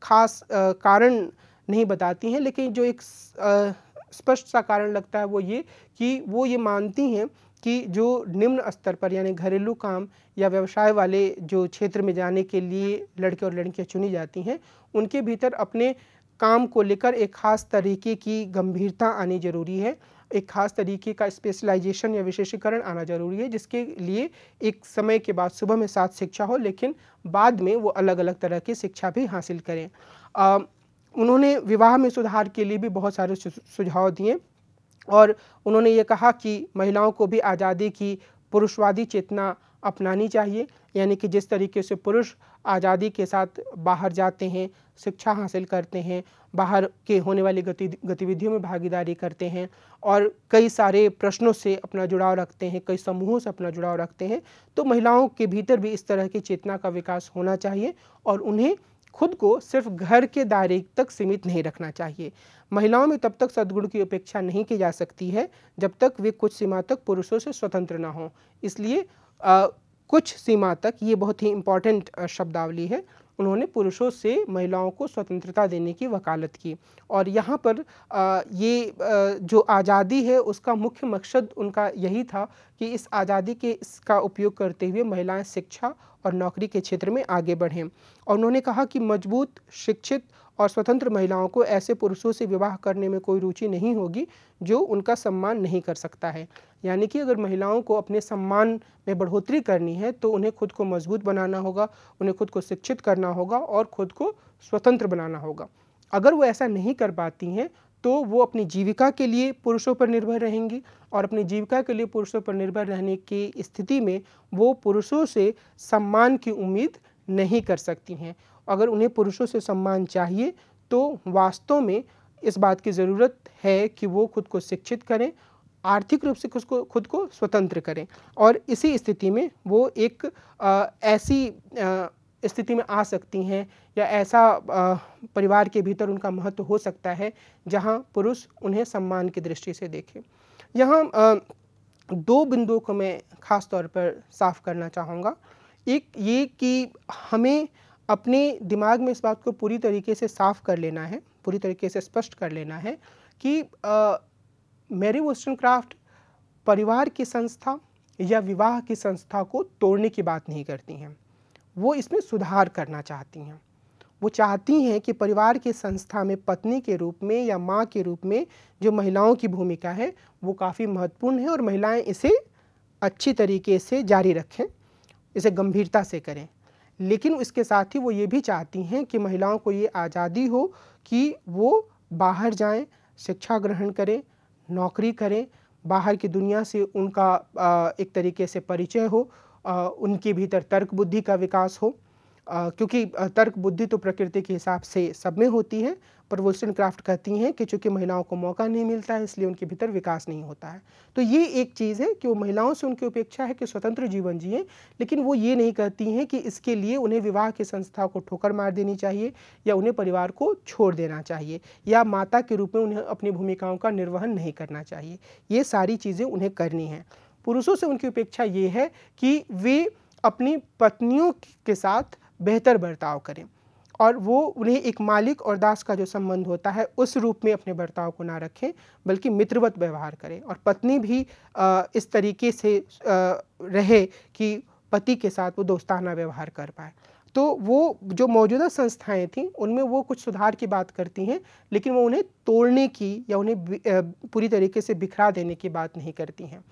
खास कारण नहीं बताती हैं लेकिन जो एक स्पष्ट सा कारण लगता है वो ये कि वो ये मानती हैं कि जो निम्न स्तर पर यानी घरेलू काम या व्यवसाय वाले जो क्षेत्र में जाने के लिए लड़के और लड़कियां चुनी जाती हैं उनके भीतर अपने काम को लेकर एक ख़ास तरीके की गंभीरता आनी ज़रूरी है एक खास तरीके का स्पेशलाइजेशन या विशेषीकरण आना जरूरी है जिसके लिए एक समय के बाद सुबह में सात शिक्षा हो लेकिन बाद में वो अलग अलग तरह की शिक्षा भी हासिल करें आ, उन्होंने विवाह में सुधार के लिए भी बहुत सारे सुझाव दिए और उन्होंने ये कहा कि महिलाओं को भी आज़ादी की पुरुषवादी चेतना अपनानी चाहिए यानी कि जिस तरीके से पुरुष आज़ादी के साथ बाहर जाते हैं शिक्षा हासिल करते हैं बाहर के होने वाली गति गतिविधियों में भागीदारी करते हैं और कई सारे प्रश्नों से अपना जुड़ाव रखते हैं कई समूहों से अपना जुड़ाव रखते हैं तो महिलाओं के भीतर भी इस तरह की चेतना का विकास होना चाहिए और उन्हें खुद को सिर्फ घर के दायरे तक सीमित नहीं रखना चाहिए महिलाओं में तब तक सद्गुण की उपेक्षा नहीं की जा सकती है जब तक वे कुछ सीमा तक पुरुषों से स्वतंत्र ना हों इसलिए आ, कुछ सीमा तक ये बहुत ही इम्पॉर्टेंट शब्दावली है उन्होंने पुरुषों से महिलाओं को स्वतंत्रता देने की वकालत की और यहाँ पर ये जो आज़ादी है उसका मुख्य मकसद उनका यही था कि इस आज़ादी के इसका उपयोग करते हुए महिलाएं शिक्षा और नौकरी के क्षेत्र में आगे बढ़ें और उन्होंने कहा कि मजबूत शिक्षित और स्वतंत्र महिलाओं को ऐसे पुरुषों से विवाह करने में कोई रुचि नहीं होगी जो उनका सम्मान नहीं कर सकता है यानी कि अगर महिलाओं को अपने सम्मान में बढ़ोतरी करनी है तो उन्हें खुद को मजबूत बनाना होगा उन्हें खुद को शिक्षित करना होगा और खुद को स्वतंत्र बनाना होगा अगर वो ऐसा नहीं कर पाती हैं तो वो अपनी जीविका के लिए पुरुषों पर निर्भर रहेंगी और अपनी जीविका के लिए पुरुषों पर निर्भर रहने की स्थिति में वो पुरुषों से सम्मान की उम्मीद नहीं कर सकती हैं अगर उन्हें पुरुषों से सम्मान चाहिए तो वास्तव में इस बात की ज़रूरत है कि वो खुद को शिक्षित करें आर्थिक रूप से खुद को खुद को स्वतंत्र करें और इसी स्थिति में वो एक आ, ऐसी स्थिति में आ सकती हैं या ऐसा परिवार के भीतर उनका महत्व हो सकता है जहां पुरुष उन्हें सम्मान की दृष्टि से देखे यहाँ दो बिंदुओं को मैं ख़ास तौर पर साफ करना चाहूँगा एक ये कि हमें अपने दिमाग में इस बात को पूरी तरीके से साफ कर लेना है पूरी तरीके से स्पष्ट कर लेना है कि मेरी वेस्टर्न क्राफ्ट परिवार की संस्था या विवाह की संस्था को तोड़ने की बात नहीं करती हैं वो इसमें सुधार करना चाहती हैं वो चाहती हैं कि परिवार की संस्था में पत्नी के रूप में या माँ के रूप में जो महिलाओं की भूमिका है वो काफ़ी महत्वपूर्ण है और महिलाएं इसे अच्छी तरीके से जारी रखें इसे गंभीरता से करें लेकिन उसके साथ ही वो ये भी चाहती हैं कि महिलाओं को ये आज़ादी हो कि वो बाहर जाएं शिक्षा ग्रहण करें नौकरी करें बाहर की दुनिया से उनका एक तरीके से परिचय हो उनके भीतर तर्क बुद्धि का विकास हो क्योंकि तर्क बुद्धि तो प्रकृति के हिसाब से सब में होती है पर वुल्स्टन क्राफ्ट कहती हैं कि चूंकि महिलाओं को मौका नहीं मिलता है इसलिए उनके भीतर विकास नहीं होता है तो ये एक चीज़ है कि वो महिलाओं से उनकी अपेक्षा है कि स्वतंत्र जीवन जिए लेकिन वो ये नहीं कहती हैं कि इसके लिए उन्हें विवाह की संस्था को ठोकर मार देनी चाहिए या उन्हें परिवार को छोड़ देना चाहिए या माता के रूप में उन्हें अपनी भूमिकाओं का निर्वहन नहीं करना चाहिए ये सारी चीज़ें उन्हें करनी है पुरुषों से उनकी अपेक्षा ये है कि वे अपनी पत्नियों के साथ बेहतर बर्ताव करें और वो उन्हें एक मालिक और दास का जो संबंध होता है उस रूप में अपने बर्ताव को ना रखें बल्कि मित्रवत व्यवहार करें और पत्नी भी इस तरीके से रहे कि पति के साथ वो दोस्ताना व्यवहार कर पाए तो वो जो मौजूदा संस्थाएं थीं उनमें वो कुछ सुधार की बात करती हैं लेकिन वो उन्हें तोड़ने की या उन्हें पूरी तरीके से बिखरा देने की बात नहीं करती हैं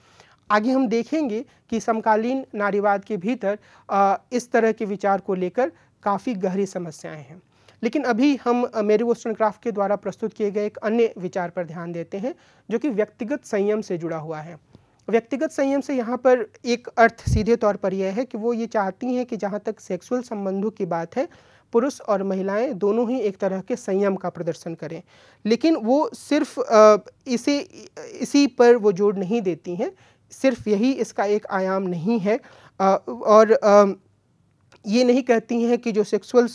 आगे हम देखेंगे कि समकालीन नारीवाद के भीतर आ, इस तरह के विचार को लेकर काफ़ी गहरी समस्याएं हैं लेकिन अभी हम मेरी क्राफ्ट के द्वारा प्रस्तुत किए गए एक अन्य विचार पर ध्यान देते हैं जो कि व्यक्तिगत संयम से जुड़ा हुआ है व्यक्तिगत संयम से यहाँ पर एक अर्थ सीधे तौर पर यह है कि वो ये चाहती हैं कि जहाँ तक सेक्सुअल संबंधों की बात है पुरुष और महिलाएं दोनों ही एक तरह के संयम का प्रदर्शन करें लेकिन वो सिर्फ इसे इसी पर वो जोड़ नहीं देती हैं सिर्फ यही इसका एक आयाम नहीं है आ, और आ, ये नहीं कहती हैं कि जो सेक्सुअल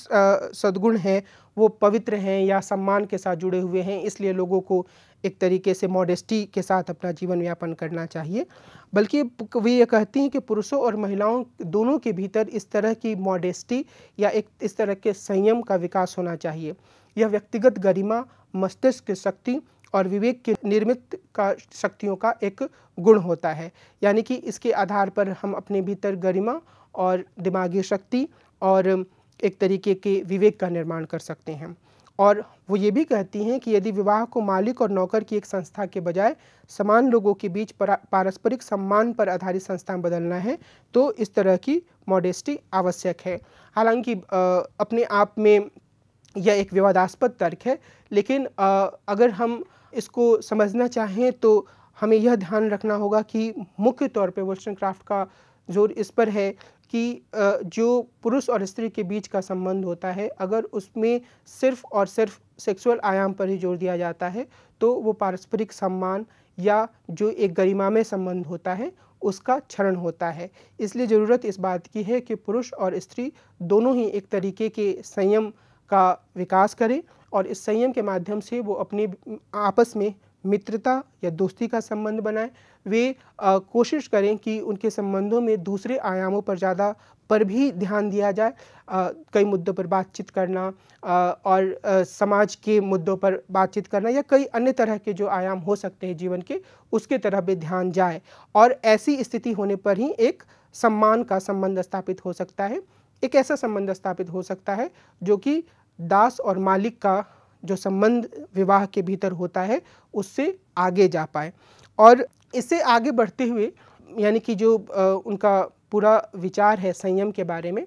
सदगुण हैं वो पवित्र हैं या सम्मान के साथ जुड़े हुए हैं इसलिए लोगों को एक तरीके से मॉडेस्टी के साथ अपना जीवन यापन करना चाहिए बल्कि वे ये कहती हैं कि पुरुषों और महिलाओं दोनों के भीतर इस तरह की मॉडेस्टी या एक इस तरह के संयम का विकास होना चाहिए यह व्यक्तिगत गरिमा मस्तिष्क शक्ति और विवेक के निर्मित का शक्तियों का एक गुण होता है यानी कि इसके आधार पर हम अपने भीतर गरिमा और दिमागी शक्ति और एक तरीके के विवेक का निर्माण कर सकते हैं और वो ये भी कहती हैं कि यदि विवाह को मालिक और नौकर की एक संस्था के बजाय समान लोगों के बीच पारस्परिक सम्मान पर आधारित संस्था बदलना है तो इस तरह की मॉडेस्टी आवश्यक है हालांकि अपने आप में यह एक विवादास्पद तर्क है लेकिन अगर हम इसको समझना चाहें तो हमें यह ध्यान रखना होगा कि मुख्य तौर पे वेस्टर्न क्राफ्ट का जोर इस पर है कि जो पुरुष और स्त्री के बीच का संबंध होता है अगर उसमें सिर्फ और सिर्फ सेक्सुअल आयाम पर ही जोर दिया जाता है तो वो पारस्परिक सम्मान या जो एक गरिमा में संबंध होता है उसका क्षरण होता है इसलिए ज़रूरत इस बात की है कि पुरुष और स्त्री दोनों ही एक तरीके के संयम का विकास करें और इस संयम के माध्यम से वो अपने आपस में मित्रता या दोस्ती का संबंध बनाएं वे आ, कोशिश करें कि उनके संबंधों में दूसरे आयामों पर ज़्यादा पर भी ध्यान दिया जाए आ, कई मुद्दों पर बातचीत करना आ, और आ, समाज के मुद्दों पर बातचीत करना या कई अन्य तरह के जो आयाम हो सकते हैं जीवन के उसके तरह भी ध्यान जाए और ऐसी स्थिति होने पर ही एक सम्मान का संबंध स्थापित हो सकता है एक ऐसा संबंध स्थापित हो सकता है जो कि दास और मालिक का जो संबंध विवाह के भीतर होता है उससे आगे जा पाए और इससे आगे बढ़ते हुए यानी कि जो आ, उनका पूरा विचार है संयम के बारे में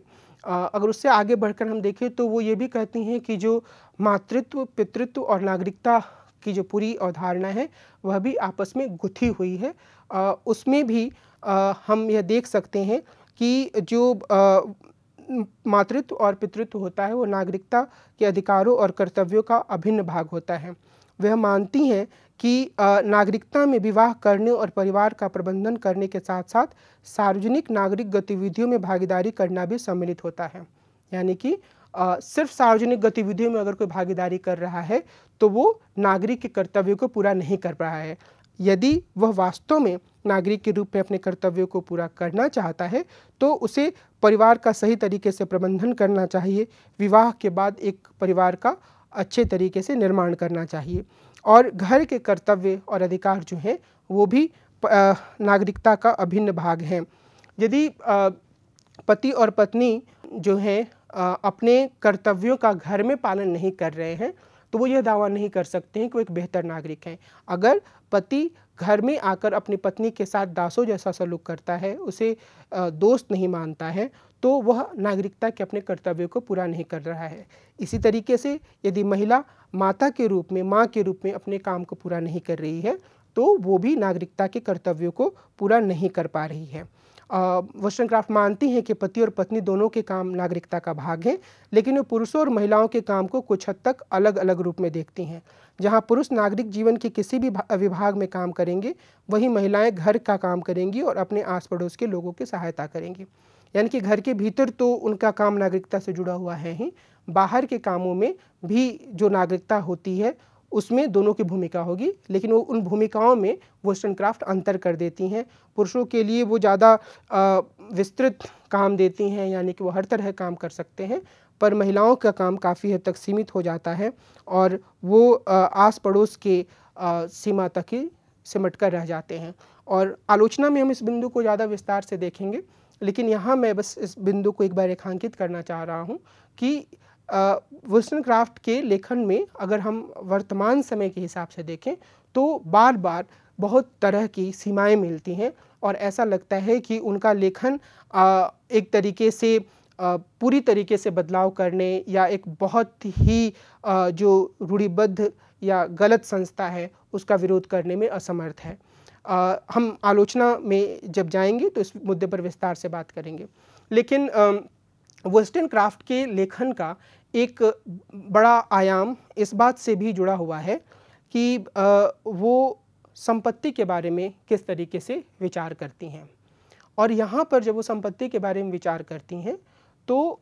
आ, अगर उससे आगे बढ़कर हम देखें तो वो ये भी कहती हैं कि जो मातृत्व पितृत्व और नागरिकता की जो पूरी अवधारणा है वह भी आपस में गुथी हुई है आ, उसमें भी आ, हम यह देख सकते हैं कि जो मातृत्व और पितृत्व होता है वो नागरिकता के अधिकारों और कर्तव्यों का अभिन्न भाग होता है वह मानती हैं कि नागरिकता में विवाह करने और परिवार का प्रबंधन करने के साथ साथ सार्वजनिक नागरिक गतिविधियों में भागीदारी करना भी सम्मिलित होता है यानी कि आ, सिर्फ सार्वजनिक गतिविधियों में अगर कोई भागीदारी कर रहा है तो वो नागरिक के कर्तव्यों को पूरा नहीं कर रहा है यदि वह वास्तव में नागरिक के रूप में अपने कर्तव्यों को पूरा करना चाहता है तो उसे परिवार का सही तरीके से प्रबंधन करना चाहिए विवाह के बाद एक परिवार का अच्छे तरीके से निर्माण करना चाहिए और घर के कर्तव्य और अधिकार जो हैं वो भी नागरिकता का अभिन्न भाग हैं यदि पति और पत्नी जो हैं अपने कर्तव्यों का घर में पालन नहीं कर रहे हैं तो वो यह दावा नहीं कर सकते हैं कि वो एक बेहतर नागरिक हैं अगर पति घर में आकर अपनी पत्नी के साथ दासों जैसा सलूक करता है उसे दोस्त नहीं मानता है तो वह नागरिकता के अपने कर्तव्य को पूरा नहीं कर रहा है इसी तरीके से यदि महिला माता के रूप में माँ के रूप में अपने काम को पूरा नहीं कर रही है तो वो भी नागरिकता के कर्तव्यों को पूरा नहीं कर पा रही है वेस्टर्न क्राफ्ट मानती हैं कि पति और पत्नी दोनों के काम नागरिकता का भाग है लेकिन वो पुरुषों और महिलाओं के काम को कुछ हद तक अलग अलग रूप में देखती हैं जहाँ पुरुष नागरिक जीवन के किसी भी विभाग में काम करेंगे वहीं महिलाएं घर का काम करेंगी और अपने आस पड़ोस के लोगों की सहायता करेंगी यानी कि घर के भीतर तो उनका काम नागरिकता से जुड़ा हुआ है ही बाहर के कामों में भी जो नागरिकता होती है उसमें दोनों की भूमिका होगी लेकिन वो उन भूमिकाओं में वेस्टर्न क्राफ्ट अंतर कर देती हैं पुरुषों के लिए वो ज़्यादा विस्तृत काम देती हैं यानी कि वो हर तरह काम कर सकते हैं पर महिलाओं का काम काफ़ी हद तक सीमित हो जाता है और वो आस पड़ोस के सीमा तक ही सिमट कर रह जाते हैं और आलोचना में हम इस बिंदु को ज़्यादा विस्तार से देखेंगे लेकिन यहाँ मैं बस इस बिंदु को एक बार रेखांकित करना चाह रहा हूँ कि वुस्टन क्राफ्ट के लेखन में अगर हम वर्तमान समय के हिसाब से देखें तो बार बार बहुत तरह की सीमाएं मिलती हैं और ऐसा लगता है कि उनका लेखन आ, एक तरीके से आ, पूरी तरीके से बदलाव करने या एक बहुत ही आ, जो रूढ़िबद्ध या गलत संस्था है उसका विरोध करने में असमर्थ है आ, हम आलोचना में जब जाएंगे तो इस मुद्दे पर विस्तार से बात करेंगे लेकिन आ, वेस्टर्न क्राफ्ट के लेखन का एक बड़ा आयाम इस बात से भी जुड़ा हुआ है कि वो संपत्ति के बारे में किस तरीके से विचार करती हैं और यहाँ पर जब वो संपत्ति के बारे में विचार करती हैं तो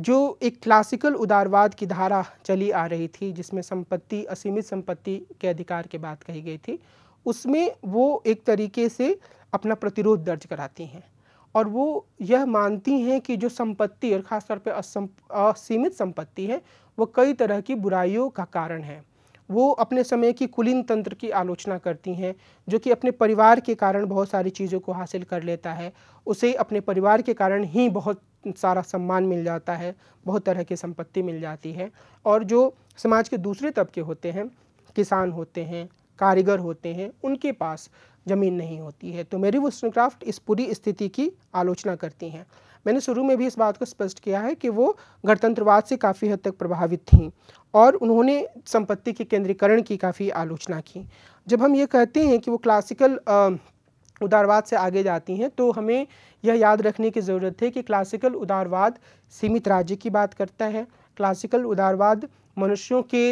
जो एक क्लासिकल उदारवाद की धारा चली आ रही थी जिसमें संपत्ति असीमित संपत्ति के अधिकार के बात कही गई थी उसमें वो एक तरीके से अपना प्रतिरोध दर्ज कराती हैं और वो यह मानती हैं कि जो संपत्ति और ख़ासतौर पर असीमित संपत्ति है वो कई तरह की बुराइयों का कारण है वो अपने समय की कुलीन तंत्र की आलोचना करती हैं जो कि अपने परिवार के कारण बहुत सारी चीज़ों को हासिल कर लेता है उसे अपने परिवार के कारण ही बहुत सारा सम्मान मिल जाता है बहुत तरह की संपत्ति मिल जाती है और जो समाज के दूसरे तबके होते हैं किसान होते हैं कारीगर होते हैं उनके पास ज़मीन नहीं होती है तो मेरी स्टोनक्राफ्ट इस पूरी स्थिति की आलोचना करती हैं मैंने शुरू में भी इस बात को स्पष्ट किया है कि वो गणतंत्रवाद से काफ़ी हद तक प्रभावित थीं और उन्होंने संपत्ति के केंद्रीकरण की काफ़ी आलोचना की जब हम ये कहते हैं कि वो क्लासिकल उदारवाद से आगे जाती हैं तो हमें यह याद रखने की ज़रूरत है कि क्लासिकल उदारवाद सीमित राज्य की बात करता है क्लासिकल उदारवाद मनुष्यों के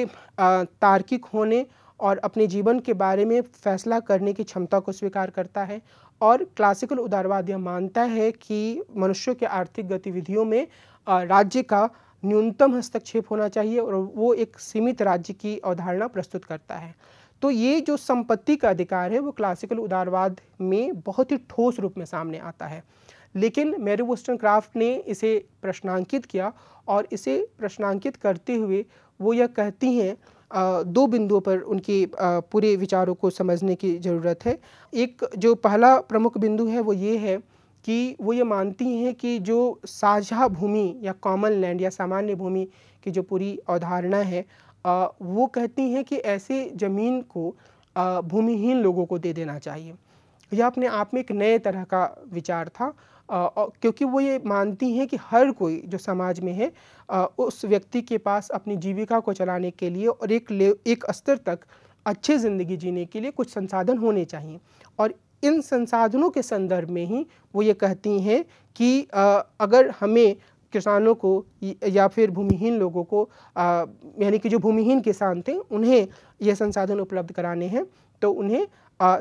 तार्किक होने और अपने जीवन के बारे में फैसला करने की क्षमता को स्वीकार करता है और क्लासिकल उदारवाद यह मानता है कि मनुष्यों के आर्थिक गतिविधियों में राज्य का न्यूनतम हस्तक्षेप होना चाहिए और वो एक सीमित राज्य की अवधारणा प्रस्तुत करता है तो ये जो संपत्ति का अधिकार है वो क्लासिकल उदारवाद में बहुत ही ठोस रूप में सामने आता है लेकिन मेरी वोस्टन क्राफ्ट ने इसे प्रश्नांकित किया और इसे प्रश्नांकित करते हुए वो यह कहती हैं दो बिंदुओं पर उनके पूरे विचारों को समझने की ज़रूरत है एक जो पहला प्रमुख बिंदु है वो ये है कि वो ये मानती हैं कि जो साझा भूमि या कॉमन लैंड या सामान्य भूमि की जो पूरी अवधारणा है वो कहती हैं कि ऐसे ज़मीन को भूमिहीन लोगों को दे देना चाहिए यह अपने आप में एक नए तरह का विचार था क्योंकि वो ये मानती हैं कि हर कोई जो समाज में है उस व्यक्ति के पास अपनी जीविका को चलाने के लिए और एक ले एक स्तर तक अच्छे ज़िंदगी जीने के लिए कुछ संसाधन होने चाहिए और इन संसाधनों के संदर्भ में ही वो ये कहती हैं कि अगर हमें किसानों को या फिर भूमिहीन लोगों को यानी कि जो भूमिहीन किसान थे उन्हें ये संसाधन उपलब्ध कराने हैं तो उन्हें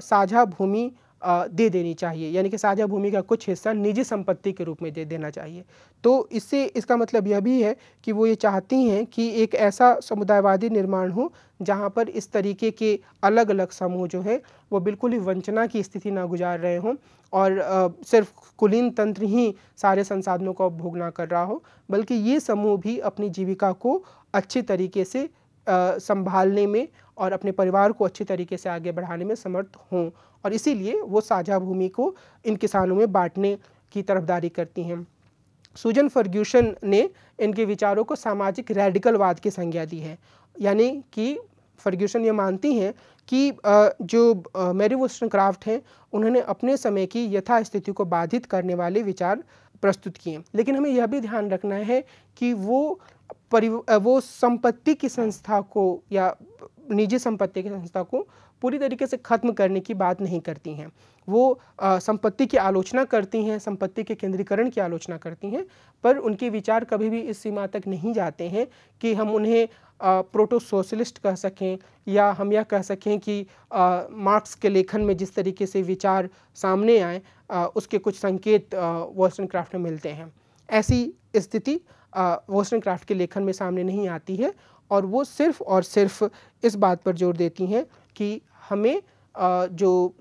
साझा भूमि दे देनी चाहिए यानी कि साझा भूमि का कुछ हिस्सा निजी संपत्ति के रूप में दे देना चाहिए तो इससे इसका मतलब यह भी है कि वो ये चाहती हैं कि एक ऐसा समुदायवादी निर्माण हो जहाँ पर इस तरीके के अलग अलग समूह जो है वो बिल्कुल ही वंचना की स्थिति ना गुजार रहे हों और सिर्फ कुलीन तंत्र ही सारे संसाधनों का उपभोग ना कर रहा हो बल्कि ये समूह भी अपनी जीविका को अच्छे तरीके से संभालने में और अपने परिवार को अच्छी तरीके से आगे बढ़ाने में समर्थ हों और इसीलिए वो साझा भूमि को इन किसानों में बांटने की तरफदारी करती हैं सुजन फर्ग्यूशन ने इनके विचारों को सामाजिक रेडिकलवाद की संज्ञा दी है यानी कि फर्ग्यूशन ये मानती हैं कि जो मेरी वोस्टन क्राफ्ट हैं उन्होंने अपने समय की यथास्थिति को बाधित करने वाले विचार प्रस्तुत किए लेकिन हमें यह भी ध्यान रखना है कि वो परि वो संपत्ति की संस्था को या निजी संपत्ति की संस्था को पूरी तरीके से खत्म करने की बात नहीं करती हैं वो संपत्ति की आलोचना करती हैं संपत्ति के केंद्रीकरण की आलोचना करती हैं पर उनके विचार कभी भी इस सीमा तक नहीं जाते हैं कि हम उन्हें प्रोटो सोशलिस्ट कह सकें या हम यह कह सकें कि मार्क्स के लेखन में जिस तरीके से विचार सामने आए उसके कुछ संकेत वर्सन क्राफ्ट में मिलते हैं ऐसी स्थिति वोस्टर्न क्राफ्ट के लेखन में सामने नहीं आती है और वो सिर्फ और सिर्फ इस बात पर जोर देती हैं कि हमें आ, जो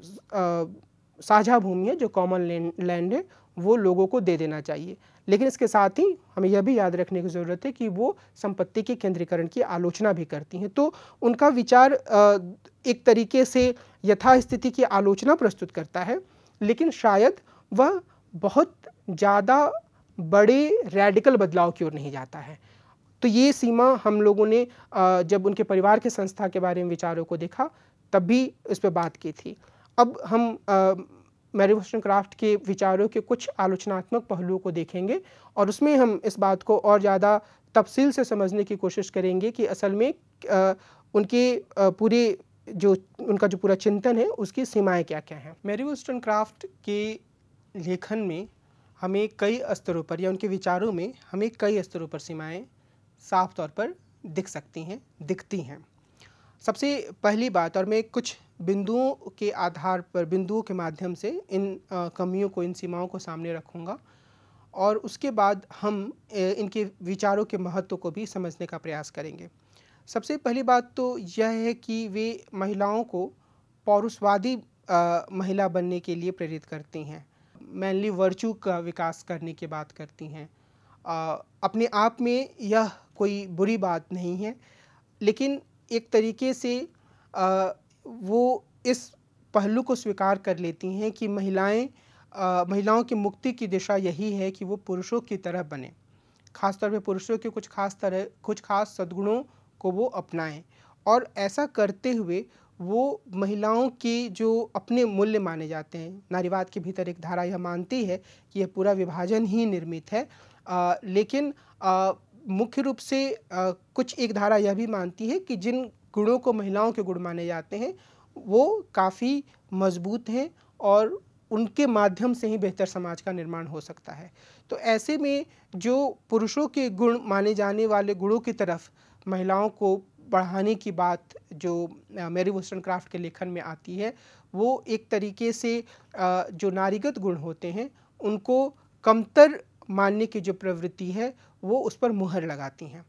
साझा भूमि है जो कॉमन लैंड है वो लोगों को दे देना चाहिए लेकिन इसके साथ ही हमें यह भी याद रखने की ज़रूरत है कि वो संपत्ति के केंद्रीकरण की आलोचना भी करती हैं तो उनका विचार एक तरीके से यथास्थिति की आलोचना प्रस्तुत करता है लेकिन शायद वह बहुत ज़्यादा बड़े रेडिकल बदलाव की ओर नहीं जाता है तो ये सीमा हम लोगों ने जब उनके परिवार के संस्था के बारे में विचारों को देखा तब भी उस पर बात की थी अब हम मैरी वोस्टन क्राफ्ट के विचारों के कुछ आलोचनात्मक पहलुओं को देखेंगे और उसमें हम इस बात को और ज़्यादा तफसील से समझने की कोशिश करेंगे कि असल में आ, उनके पूरे जो उनका जो पूरा चिंतन है उसकी सीमाएं क्या क्या हैं मैरी वोस्टन क्राफ्ट के लेखन में हमें कई स्तरों पर या उनके विचारों में हमें कई स्तरों पर सीमाएं साफ तौर पर दिख सकती हैं दिखती हैं सबसे पहली बात और मैं कुछ बिंदुओं के आधार पर बिंदुओं के माध्यम से इन कमियों को इन सीमाओं को सामने रखूँगा और उसके बाद हम इनके विचारों के महत्व को भी समझने का प्रयास करेंगे सबसे पहली बात तो यह है कि वे महिलाओं को पौरुषवादी महिला बनने के लिए प्रेरित करती हैं मैनली वर्चू का विकास करने की बात करती हैं अपने आप में यह कोई बुरी बात नहीं है लेकिन एक तरीके से आ, वो इस पहलू को स्वीकार कर लेती हैं कि महिलाएं आ, महिलाओं की मुक्ति की दिशा यही है कि वो पुरुषों की तरह बने खासतौर पे पुरुषों के कुछ खास तरह कुछ खास सद्गुणों को वो अपनाएं और ऐसा करते हुए वो महिलाओं की जो अपने मूल्य माने जाते हैं नारीवाद के भीतर एक धारा यह मानती है कि यह पूरा विभाजन ही निर्मित है आ, लेकिन मुख्य रूप से आ, कुछ एक धारा यह भी मानती है कि जिन गुणों को महिलाओं के गुण माने जाते हैं वो काफ़ी मजबूत हैं और उनके माध्यम से ही बेहतर समाज का निर्माण हो सकता है तो ऐसे में जो पुरुषों के गुण माने जाने वाले गुणों की तरफ महिलाओं को बढ़ाने की बात जो मेरी वस्टर्न क्राफ्ट के लेखन में आती है वो एक तरीके से जो नारीगत गुण होते हैं उनको कमतर मानने की जो प्रवृत्ति है वो उस पर मुहर लगाती हैं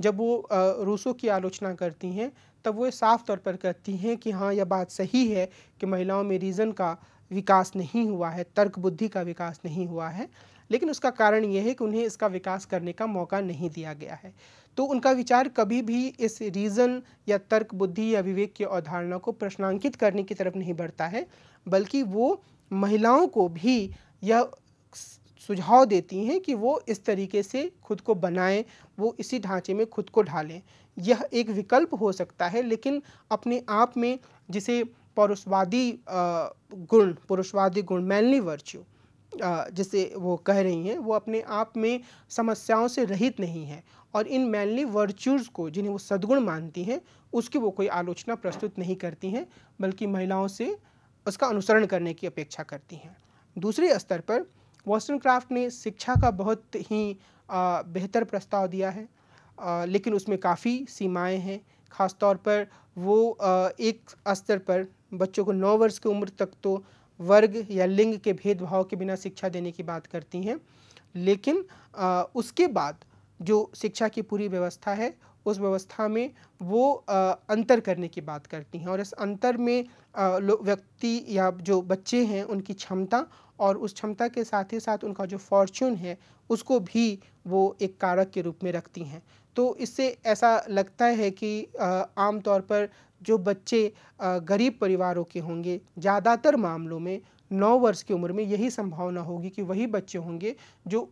जब वो रूसों की आलोचना करती हैं तब वो साफ तौर पर कहती हैं कि हाँ यह बात सही है कि महिलाओं में रीज़न का विकास नहीं हुआ है तर्क बुद्धि का विकास नहीं हुआ है लेकिन उसका कारण यह है कि उन्हें इसका विकास करने का मौका नहीं दिया गया है तो उनका विचार कभी भी इस रीज़न या तर्क बुद्धि या विवेक की अवधारणा को प्रश्नांकित करने की तरफ नहीं बढ़ता है बल्कि वो महिलाओं को भी यह सुझाव देती हैं कि वो इस तरीके से खुद को बनाएं वो इसी ढांचे में खुद को ढालें यह एक विकल्प हो सकता है लेकिन अपने आप में जिसे पौरुषवादी गुण पुरुषवादी गुण मैनली वर्च्यू जिसे वो कह रही हैं वो अपने आप में समस्याओं से रहित नहीं है और इन मैनली वर्च्यूज़ को जिन्हें वो सद्गुण मानती हैं उसकी वो कोई आलोचना प्रस्तुत नहीं करती हैं बल्कि महिलाओं से उसका अनुसरण करने की अपेक्षा करती हैं दूसरे स्तर पर वॉस्टन क्राफ्ट ने शिक्षा का बहुत ही बेहतर प्रस्ताव दिया है आ, लेकिन उसमें काफ़ी सीमाएं हैं ख़ासतौर पर वो आ, एक स्तर पर बच्चों को नौ वर्ष की उम्र तक तो वर्ग या लिंग के भेदभाव के बिना शिक्षा देने की बात करती हैं लेकिन आ, उसके बाद जो शिक्षा की पूरी व्यवस्था है उस व्यवस्था में वो आ, अंतर करने की बात करती हैं और इस अंतर में व्यक्ति या जो बच्चे हैं उनकी क्षमता और उस क्षमता के साथ ही साथ उनका जो फॉर्च्यून है उसको भी वो एक कारक के रूप में रखती हैं तो इससे ऐसा लगता है कि आमतौर पर जो बच्चे गरीब परिवारों के होंगे ज़्यादातर मामलों में नौ वर्ष की उम्र में यही संभावना होगी कि वही बच्चे होंगे जो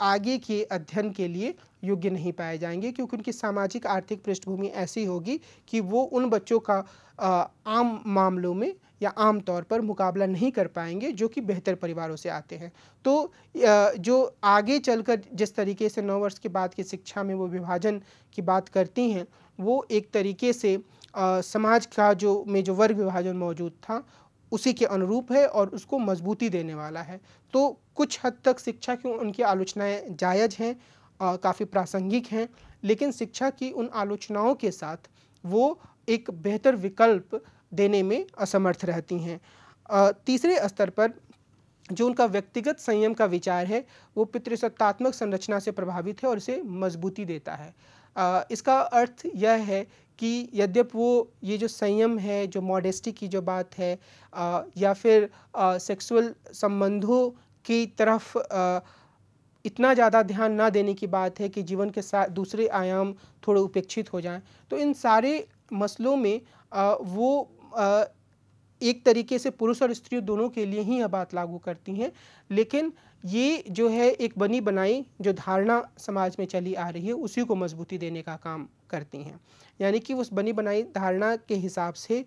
आगे के अध्ययन के लिए योग्य नहीं पाए जाएंगे क्योंकि उनकी सामाजिक आर्थिक पृष्ठभूमि ऐसी होगी कि वो उन बच्चों का आम मामलों में या आम तौर पर मुकाबला नहीं कर पाएंगे जो कि बेहतर परिवारों से आते हैं तो जो आगे चलकर जिस तरीके से नौ वर्ष के बाद की शिक्षा में वो विभाजन की बात करती हैं वो एक तरीके से समाज का जो में जो वर्ग विभाजन मौजूद था उसी के अनुरूप है और उसको मजबूती देने वाला है तो कुछ हद तक शिक्षा की उनकी आलोचनाएं जायज़ हैं काफ़ी प्रासंगिक हैं लेकिन शिक्षा की उन आलोचनाओं के साथ वो एक बेहतर विकल्प देने में असमर्थ रहती हैं तीसरे स्तर पर जो उनका व्यक्तिगत संयम का विचार है वो पितृसत्तात्मक संरचना से प्रभावित है और इसे मजबूती देता है इसका अर्थ यह है कि यद्यप वो ये जो संयम है जो मॉडेस्टी की जो बात है आ, या फिर सेक्सुअल संबंधों की तरफ आ, इतना ज़्यादा ध्यान ना देने की बात है कि जीवन के साथ दूसरे आयाम थोड़े उपेक्षित हो जाएं तो इन सारे मसलों में आ, वो आ, एक तरीके से पुरुष और स्त्री दोनों के लिए ही यह बात लागू करती हैं लेकिन ये जो है एक बनी बनाई जो धारणा समाज में चली आ रही है उसी को मजबूती देने का काम करती हैं यानी कि उस बनी बनाई धारणा के हिसाब से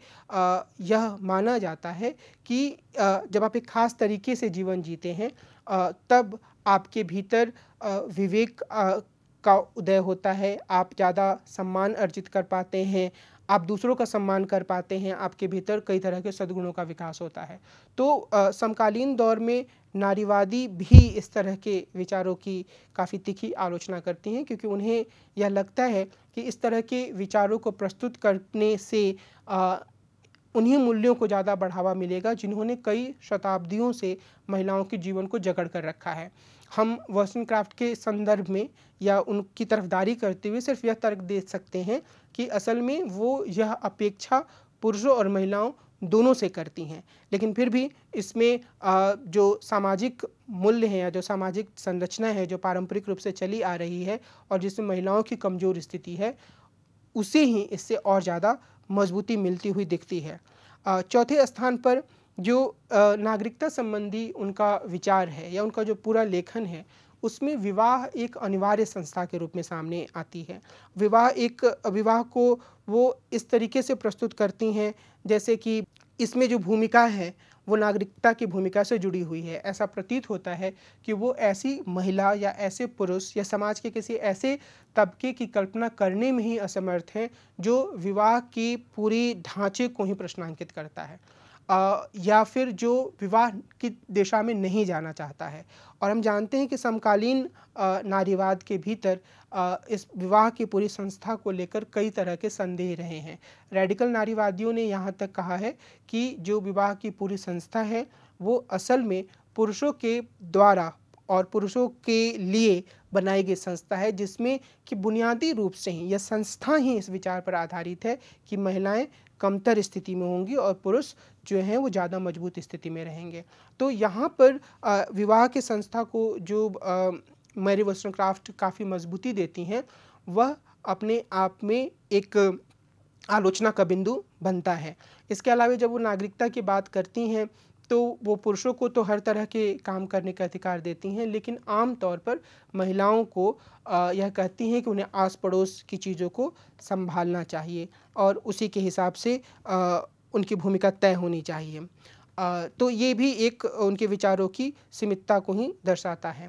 यह माना जाता है कि जब आप एक खास तरीके से जीवन जीते हैं तब आपके भीतर विवेक का उदय होता है आप ज़्यादा सम्मान अर्जित कर पाते हैं आप दूसरों का सम्मान कर पाते हैं आपके भीतर कई तरह के सद्गुणों का विकास होता है तो समकालीन दौर में नारीवादी भी इस तरह के विचारों की काफ़ी तिखी आलोचना करती हैं क्योंकि उन्हें यह लगता है कि इस तरह के विचारों को प्रस्तुत करने से आ, उन्हीं मूल्यों को ज़्यादा बढ़ावा मिलेगा जिन्होंने कई शताब्दियों से महिलाओं के जीवन को जगड़ कर रखा है हम वर्सन क्राफ्ट के संदर्भ में या उनकी तरफदारी करते हुए सिर्फ यह तर्क दे सकते हैं कि असल में वो यह अपेक्षा पुरुषों और महिलाओं दोनों से करती हैं लेकिन फिर भी इसमें जो सामाजिक मूल्य हैं या जो सामाजिक संरचना है जो पारंपरिक रूप से चली आ रही है और जिसमें महिलाओं की कमज़ोर स्थिति है उसे ही इससे और ज़्यादा मजबूती मिलती हुई दिखती है चौथे स्थान पर जो नागरिकता संबंधी उनका विचार है या उनका जो पूरा लेखन है उसमें विवाह एक अनिवार्य संस्था के रूप में सामने आती है विवाह एक विवाह को वो इस तरीके से प्रस्तुत करती हैं जैसे कि इसमें जो भूमिका है वो नागरिकता की भूमिका से जुड़ी हुई है ऐसा प्रतीत होता है कि वो ऐसी महिला या ऐसे पुरुष या समाज के किसी ऐसे तबके की कल्पना करने में ही असमर्थ हैं जो विवाह की पूरी ढांचे को ही प्रश्नांकित करता है या फिर जो विवाह की दिशा में नहीं जाना चाहता है और हम जानते हैं कि समकालीन नारीवाद के भीतर इस विवाह की पूरी संस्था को लेकर कई तरह के संदेह रहे हैं रेडिकल नारीवादियों ने यहाँ तक कहा है कि जो विवाह की पूरी संस्था है वो असल में पुरुषों के द्वारा और पुरुषों के लिए बनाई गई संस्था है जिसमें कि बुनियादी रूप से ही यह संस्था ही इस विचार पर आधारित है कि महिलाएं कमतर स्थिति में होंगी और पुरुष जो हैं वो ज़्यादा मजबूत स्थिति में रहेंगे तो यहाँ पर विवाह के संस्था को जो मैरी वेस्टर्न क्राफ्ट काफ़ी मजबूती देती हैं वह अपने आप में एक आलोचना का बिंदु बनता है इसके अलावा जब वो नागरिकता की बात करती हैं तो वो पुरुषों को तो हर तरह के काम करने का अधिकार देती हैं लेकिन आम तौर पर महिलाओं को यह कहती हैं कि उन्हें आस पड़ोस की चीज़ों को संभालना चाहिए और उसी के हिसाब से उनकी भूमिका तय होनी चाहिए तो ये भी एक उनके विचारों की सीमितता को ही दर्शाता है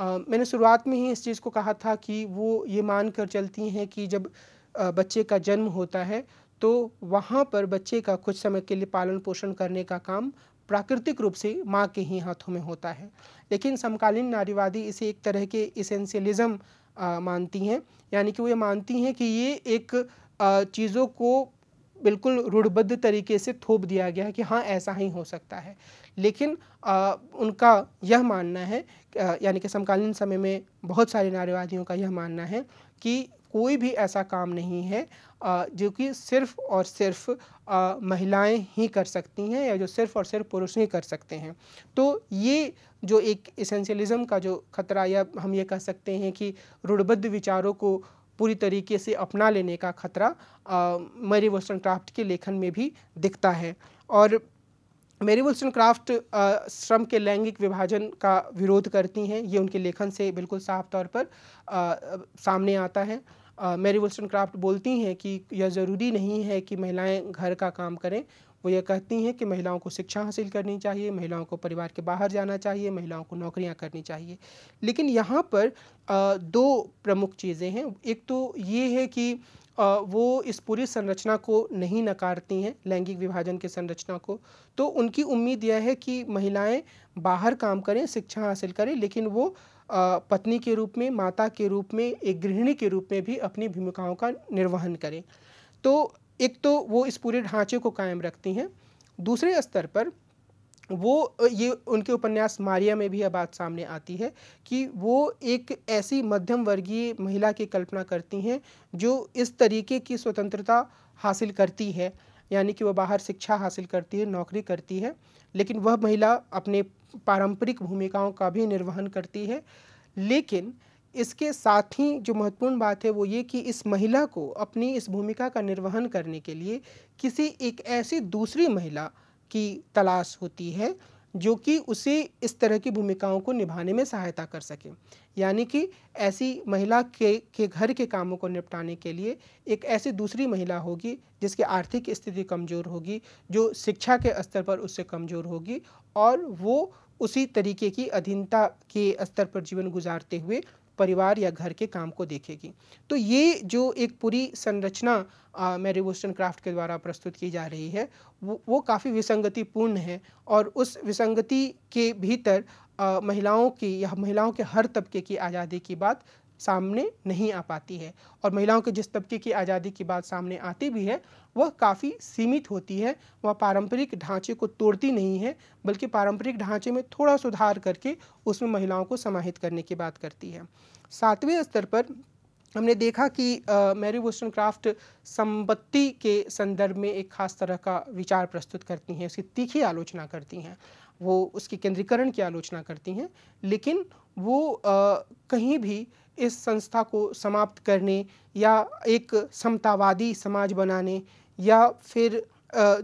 मैंने शुरुआत में ही इस चीज़ को कहा था कि वो ये मान कर चलती हैं कि जब बच्चे का जन्म होता है तो वहाँ पर बच्चे का कुछ समय के लिए पालन पोषण करने का काम प्राकृतिक रूप से माँ के ही हाथों में होता है लेकिन समकालीन नारीवादी इसे एक तरह के इसेंशियलिज्म मानती हैं यानी कि वो ये मानती हैं कि ये एक चीज़ों को बिल्कुल रूढ़बद्ध तरीके से थोप दिया गया है कि हाँ ऐसा ही हो सकता है लेकिन आ, उनका यह मानना है यानी कि समकालीन समय में बहुत सारे नारीवादियों का यह मानना है कि कोई भी ऐसा काम नहीं है जो कि सिर्फ और सिर्फ महिलाएं ही कर सकती हैं या जो सिर्फ और सिर्फ पुरुष ही कर सकते हैं तो ये जो एक इसेंशलिज़म का जो खतरा या हम ये कह सकते हैं कि रूढ़बद्ध विचारों को पूरी तरीके से अपना लेने का खतरा मेरी वोस्टर्न क्राफ्ट के लेखन में भी दिखता है और मेरी विल्सन क्राफ्ट श्रम के लैंगिक विभाजन का विरोध करती हैं ये उनके लेखन से बिल्कुल साफ तौर पर आ, सामने आता है मेरी विल्सन क्राफ्ट बोलती हैं कि यह ज़रूरी नहीं है कि महिलाएं घर का काम करें वो ये कहती हैं कि महिलाओं को शिक्षा हासिल करनी चाहिए महिलाओं को परिवार के बाहर जाना चाहिए महिलाओं को नौकरियां करनी चाहिए लेकिन यहाँ पर दो प्रमुख चीज़ें हैं एक तो ये है कि वो इस पूरी संरचना को नहीं नकारती हैं लैंगिक विभाजन के संरचना को तो उनकी उम्मीद यह है कि महिलाएं बाहर काम करें शिक्षा हासिल करें लेकिन वो पत्नी के रूप में माता के रूप में एक गृहिणी के रूप में भी अपनी भूमिकाओं का निर्वहन करें तो एक तो वो इस पूरे ढांचे को कायम रखती हैं दूसरे स्तर पर वो ये उनके उपन्यास मारिया में भी यह बात सामने आती है कि वो एक ऐसी मध्यम वर्गीय महिला की कल्पना करती हैं जो इस तरीके की स्वतंत्रता हासिल करती है यानी कि वो बाहर शिक्षा हासिल करती है नौकरी करती है लेकिन वह महिला अपने पारंपरिक भूमिकाओं का भी निर्वहन करती है लेकिन इसके साथ ही जो महत्वपूर्ण बात है वो ये कि इस महिला को अपनी इस भूमिका का निर्वहन करने के लिए किसी एक ऐसी दूसरी महिला की तलाश होती है जो कि उसे इस तरह की भूमिकाओं को निभाने में सहायता कर सके यानी कि ऐसी महिला के के घर के कामों को निपटाने के लिए एक ऐसी दूसरी महिला होगी जिसकी आर्थिक स्थिति कमज़ोर होगी जो शिक्षा के स्तर पर उससे कमज़ोर होगी और वो उसी तरीके की अधीनता के स्तर पर जीवन गुजारते हुए परिवार या घर के काम को देखेगी तो ये जो एक पूरी संरचना मेरी मैरी वोस्टन क्राफ्ट के द्वारा प्रस्तुत की जा रही है वो वो काफ़ी विसंगतिपूर्ण है और उस विसंगति के भीतर आ, महिलाओं की या महिलाओं के हर तबके की आज़ादी की बात सामने नहीं आ पाती है और महिलाओं के जिस तबके की आज़ादी की बात सामने आती भी है वह काफ़ी सीमित होती है वह पारंपरिक ढांचे को तोड़ती नहीं है बल्कि पारंपरिक ढांचे में थोड़ा सुधार करके उसमें महिलाओं को समाहित करने की बात करती है सातवें स्तर पर हमने देखा कि मैरी वोस्टन क्राफ्ट संपत्ति के संदर्भ में एक खास तरह का विचार प्रस्तुत करती हैं उसकी तीखी आलोचना करती हैं वो उसके केंद्रीकरण की आलोचना करती हैं लेकिन वो आ, कहीं भी इस संस्था को समाप्त करने या एक समतावादी समाज बनाने या फिर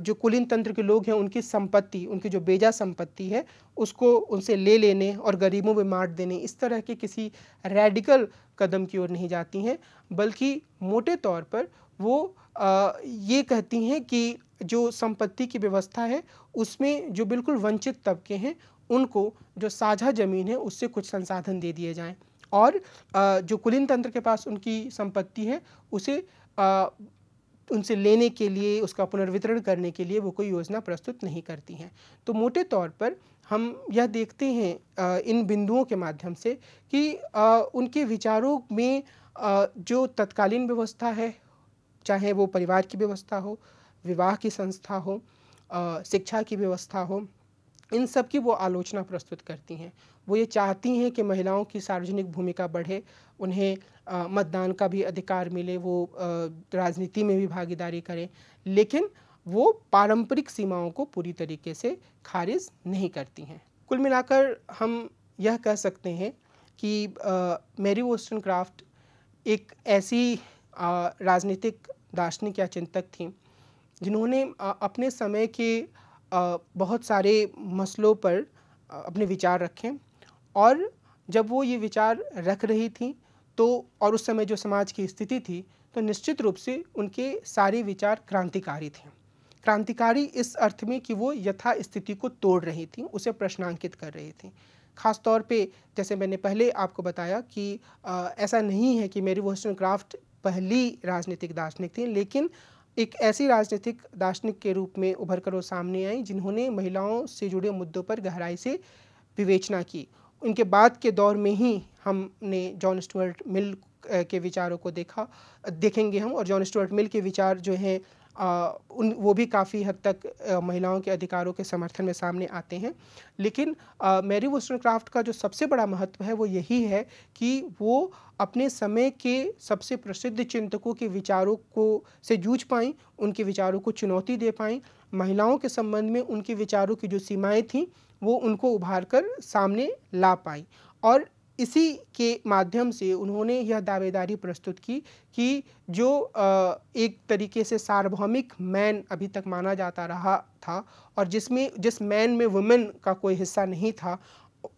जो कुलीन तंत्र के लोग हैं उनकी संपत्ति उनकी जो बेजा संपत्ति है उसको उनसे ले लेने और गरीबों में मार देने इस तरह के किसी रेडिकल कदम की ओर नहीं जाती हैं बल्कि मोटे तौर पर वो ये कहती हैं कि जो संपत्ति की व्यवस्था है उसमें जो बिल्कुल वंचित तबके हैं उनको जो साझा ज़मीन है उससे कुछ संसाधन दे दिए जाएं और जो कुलीन तंत्र के पास उनकी संपत्ति है उसे उनसे लेने के लिए उसका पुनर्वितरण करने के लिए वो कोई योजना प्रस्तुत नहीं करती हैं तो मोटे तौर पर हम यह देखते हैं इन बिंदुओं के माध्यम से कि उनके विचारों में जो तत्कालीन व्यवस्था है चाहे वो परिवार की व्यवस्था हो विवाह की संस्था हो शिक्षा की व्यवस्था हो इन सब की वो आलोचना प्रस्तुत करती हैं वो ये चाहती हैं कि महिलाओं की सार्वजनिक भूमिका बढ़े उन्हें मतदान का भी अधिकार मिले वो राजनीति में भी भागीदारी करें लेकिन वो पारंपरिक सीमाओं को पूरी तरीके से खारिज नहीं करती हैं कुल मिलाकर हम यह कह सकते हैं कि मेरी वोस्टन क्राफ्ट एक ऐसी राजनीतिक दार्शनिक या चिंतक थी जिन्होंने अपने समय के बहुत सारे मसलों पर अपने विचार रखें और जब वो ये विचार रख रही थी तो और उस समय जो समाज की स्थिति थी तो निश्चित रूप से उनके सारे विचार क्रांतिकारी थे क्रांतिकारी इस अर्थ में कि वो यथा स्थिति को तोड़ रही थी उसे प्रश्नांकित कर रही थी खास तौर पे जैसे मैंने पहले आपको बताया कि आ, ऐसा नहीं है कि मेरी वोस्टन क्राफ्ट पहली राजनीतिक दार्शनिक थी लेकिन एक ऐसी राजनीतिक दार्शनिक के रूप में उभर कर वो सामने आई जिन्होंने महिलाओं से जुड़े मुद्दों पर गहराई से विवेचना की उनके बाद के दौर में ही हमने जॉन स्टुअर्ट मिल के विचारों को देखा देखेंगे हम और जॉन स्टुअर्ट मिल के विचार जो हैं उन वो भी काफ़ी हद तक महिलाओं के अधिकारों के समर्थन में सामने आते हैं लेकिन मैरी वुस्टन क्राफ्ट का जो सबसे बड़ा महत्व है वो यही है कि वो अपने समय के सबसे प्रसिद्ध चिंतकों के विचारों को से जूझ पाएँ उनके विचारों को चुनौती दे पाएँ महिलाओं के संबंध में उनके विचारों की जो सीमाएँ थीं वो उनको उभार कर सामने ला पाई और इसी के माध्यम से उन्होंने यह दावेदारी प्रस्तुत की कि जो एक तरीके से सार्वभौमिक मैन अभी तक माना जाता रहा था और जिसमें जिस मैन में वुमेन का कोई हिस्सा नहीं था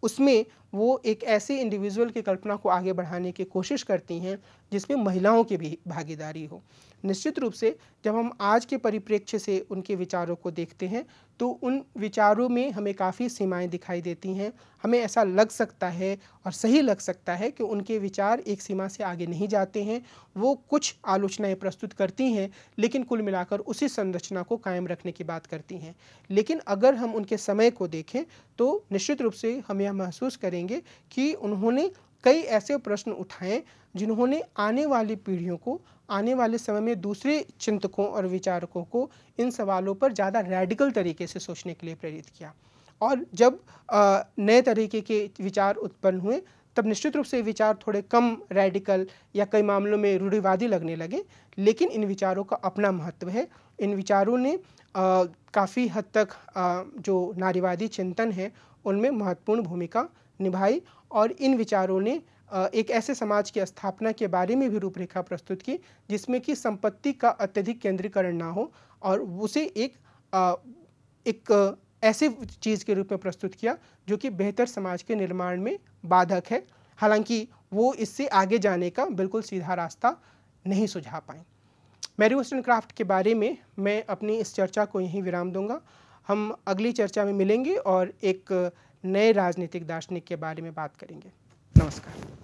उसमें वो एक ऐसे इंडिविजुअल की कल्पना को आगे बढ़ाने की कोशिश करती हैं जिसमें महिलाओं की भी भागीदारी हो निश्चित रूप से जब हम आज के परिप्रेक्ष्य से उनके विचारों को देखते हैं तो उन विचारों में हमें काफ़ी सीमाएं दिखाई देती हैं हमें ऐसा लग सकता है और सही लग सकता है कि उनके विचार एक सीमा से आगे नहीं जाते हैं वो कुछ आलोचनाएं प्रस्तुत करती हैं लेकिन कुल मिलाकर उसी संरचना को कायम रखने की बात करती हैं लेकिन अगर हम उनके समय को देखें तो निश्चित रूप से हम यह महसूस करेंगे कि उन्होंने कई ऐसे प्रश्न उठाए जिन्होंने आने वाली पीढ़ियों को आने वाले समय में दूसरे चिंतकों और विचारकों को इन सवालों पर ज़्यादा रेडिकल तरीके से सोचने के लिए प्रेरित किया और जब नए तरीके के विचार उत्पन्न हुए तब निश्चित रूप से विचार थोड़े कम रेडिकल या कई मामलों में रूढ़िवादी लगने लगे लेकिन इन विचारों का अपना महत्व है इन विचारों ने काफ़ी हद तक आ, जो नारीवादी चिंतन है उनमें महत्वपूर्ण भूमिका निभाई और इन विचारों ने एक ऐसे समाज की स्थापना के बारे में भी रूपरेखा प्रस्तुत की जिसमें कि संपत्ति का अत्यधिक केंद्रीकरण ना हो और उसे एक एक ऐसे चीज़ के रूप में प्रस्तुत किया जो कि बेहतर समाज के निर्माण में बाधक है हालांकि वो इससे आगे जाने का बिल्कुल सीधा रास्ता नहीं सुझा पाए मैरी वेस्टर्न क्राफ्ट के बारे में मैं अपनी इस चर्चा को यहीं विराम दूंगा हम अगली चर्चा में मिलेंगे और एक नए राजनीतिक दार्शनिक के बारे में बात करेंगे नमस्कार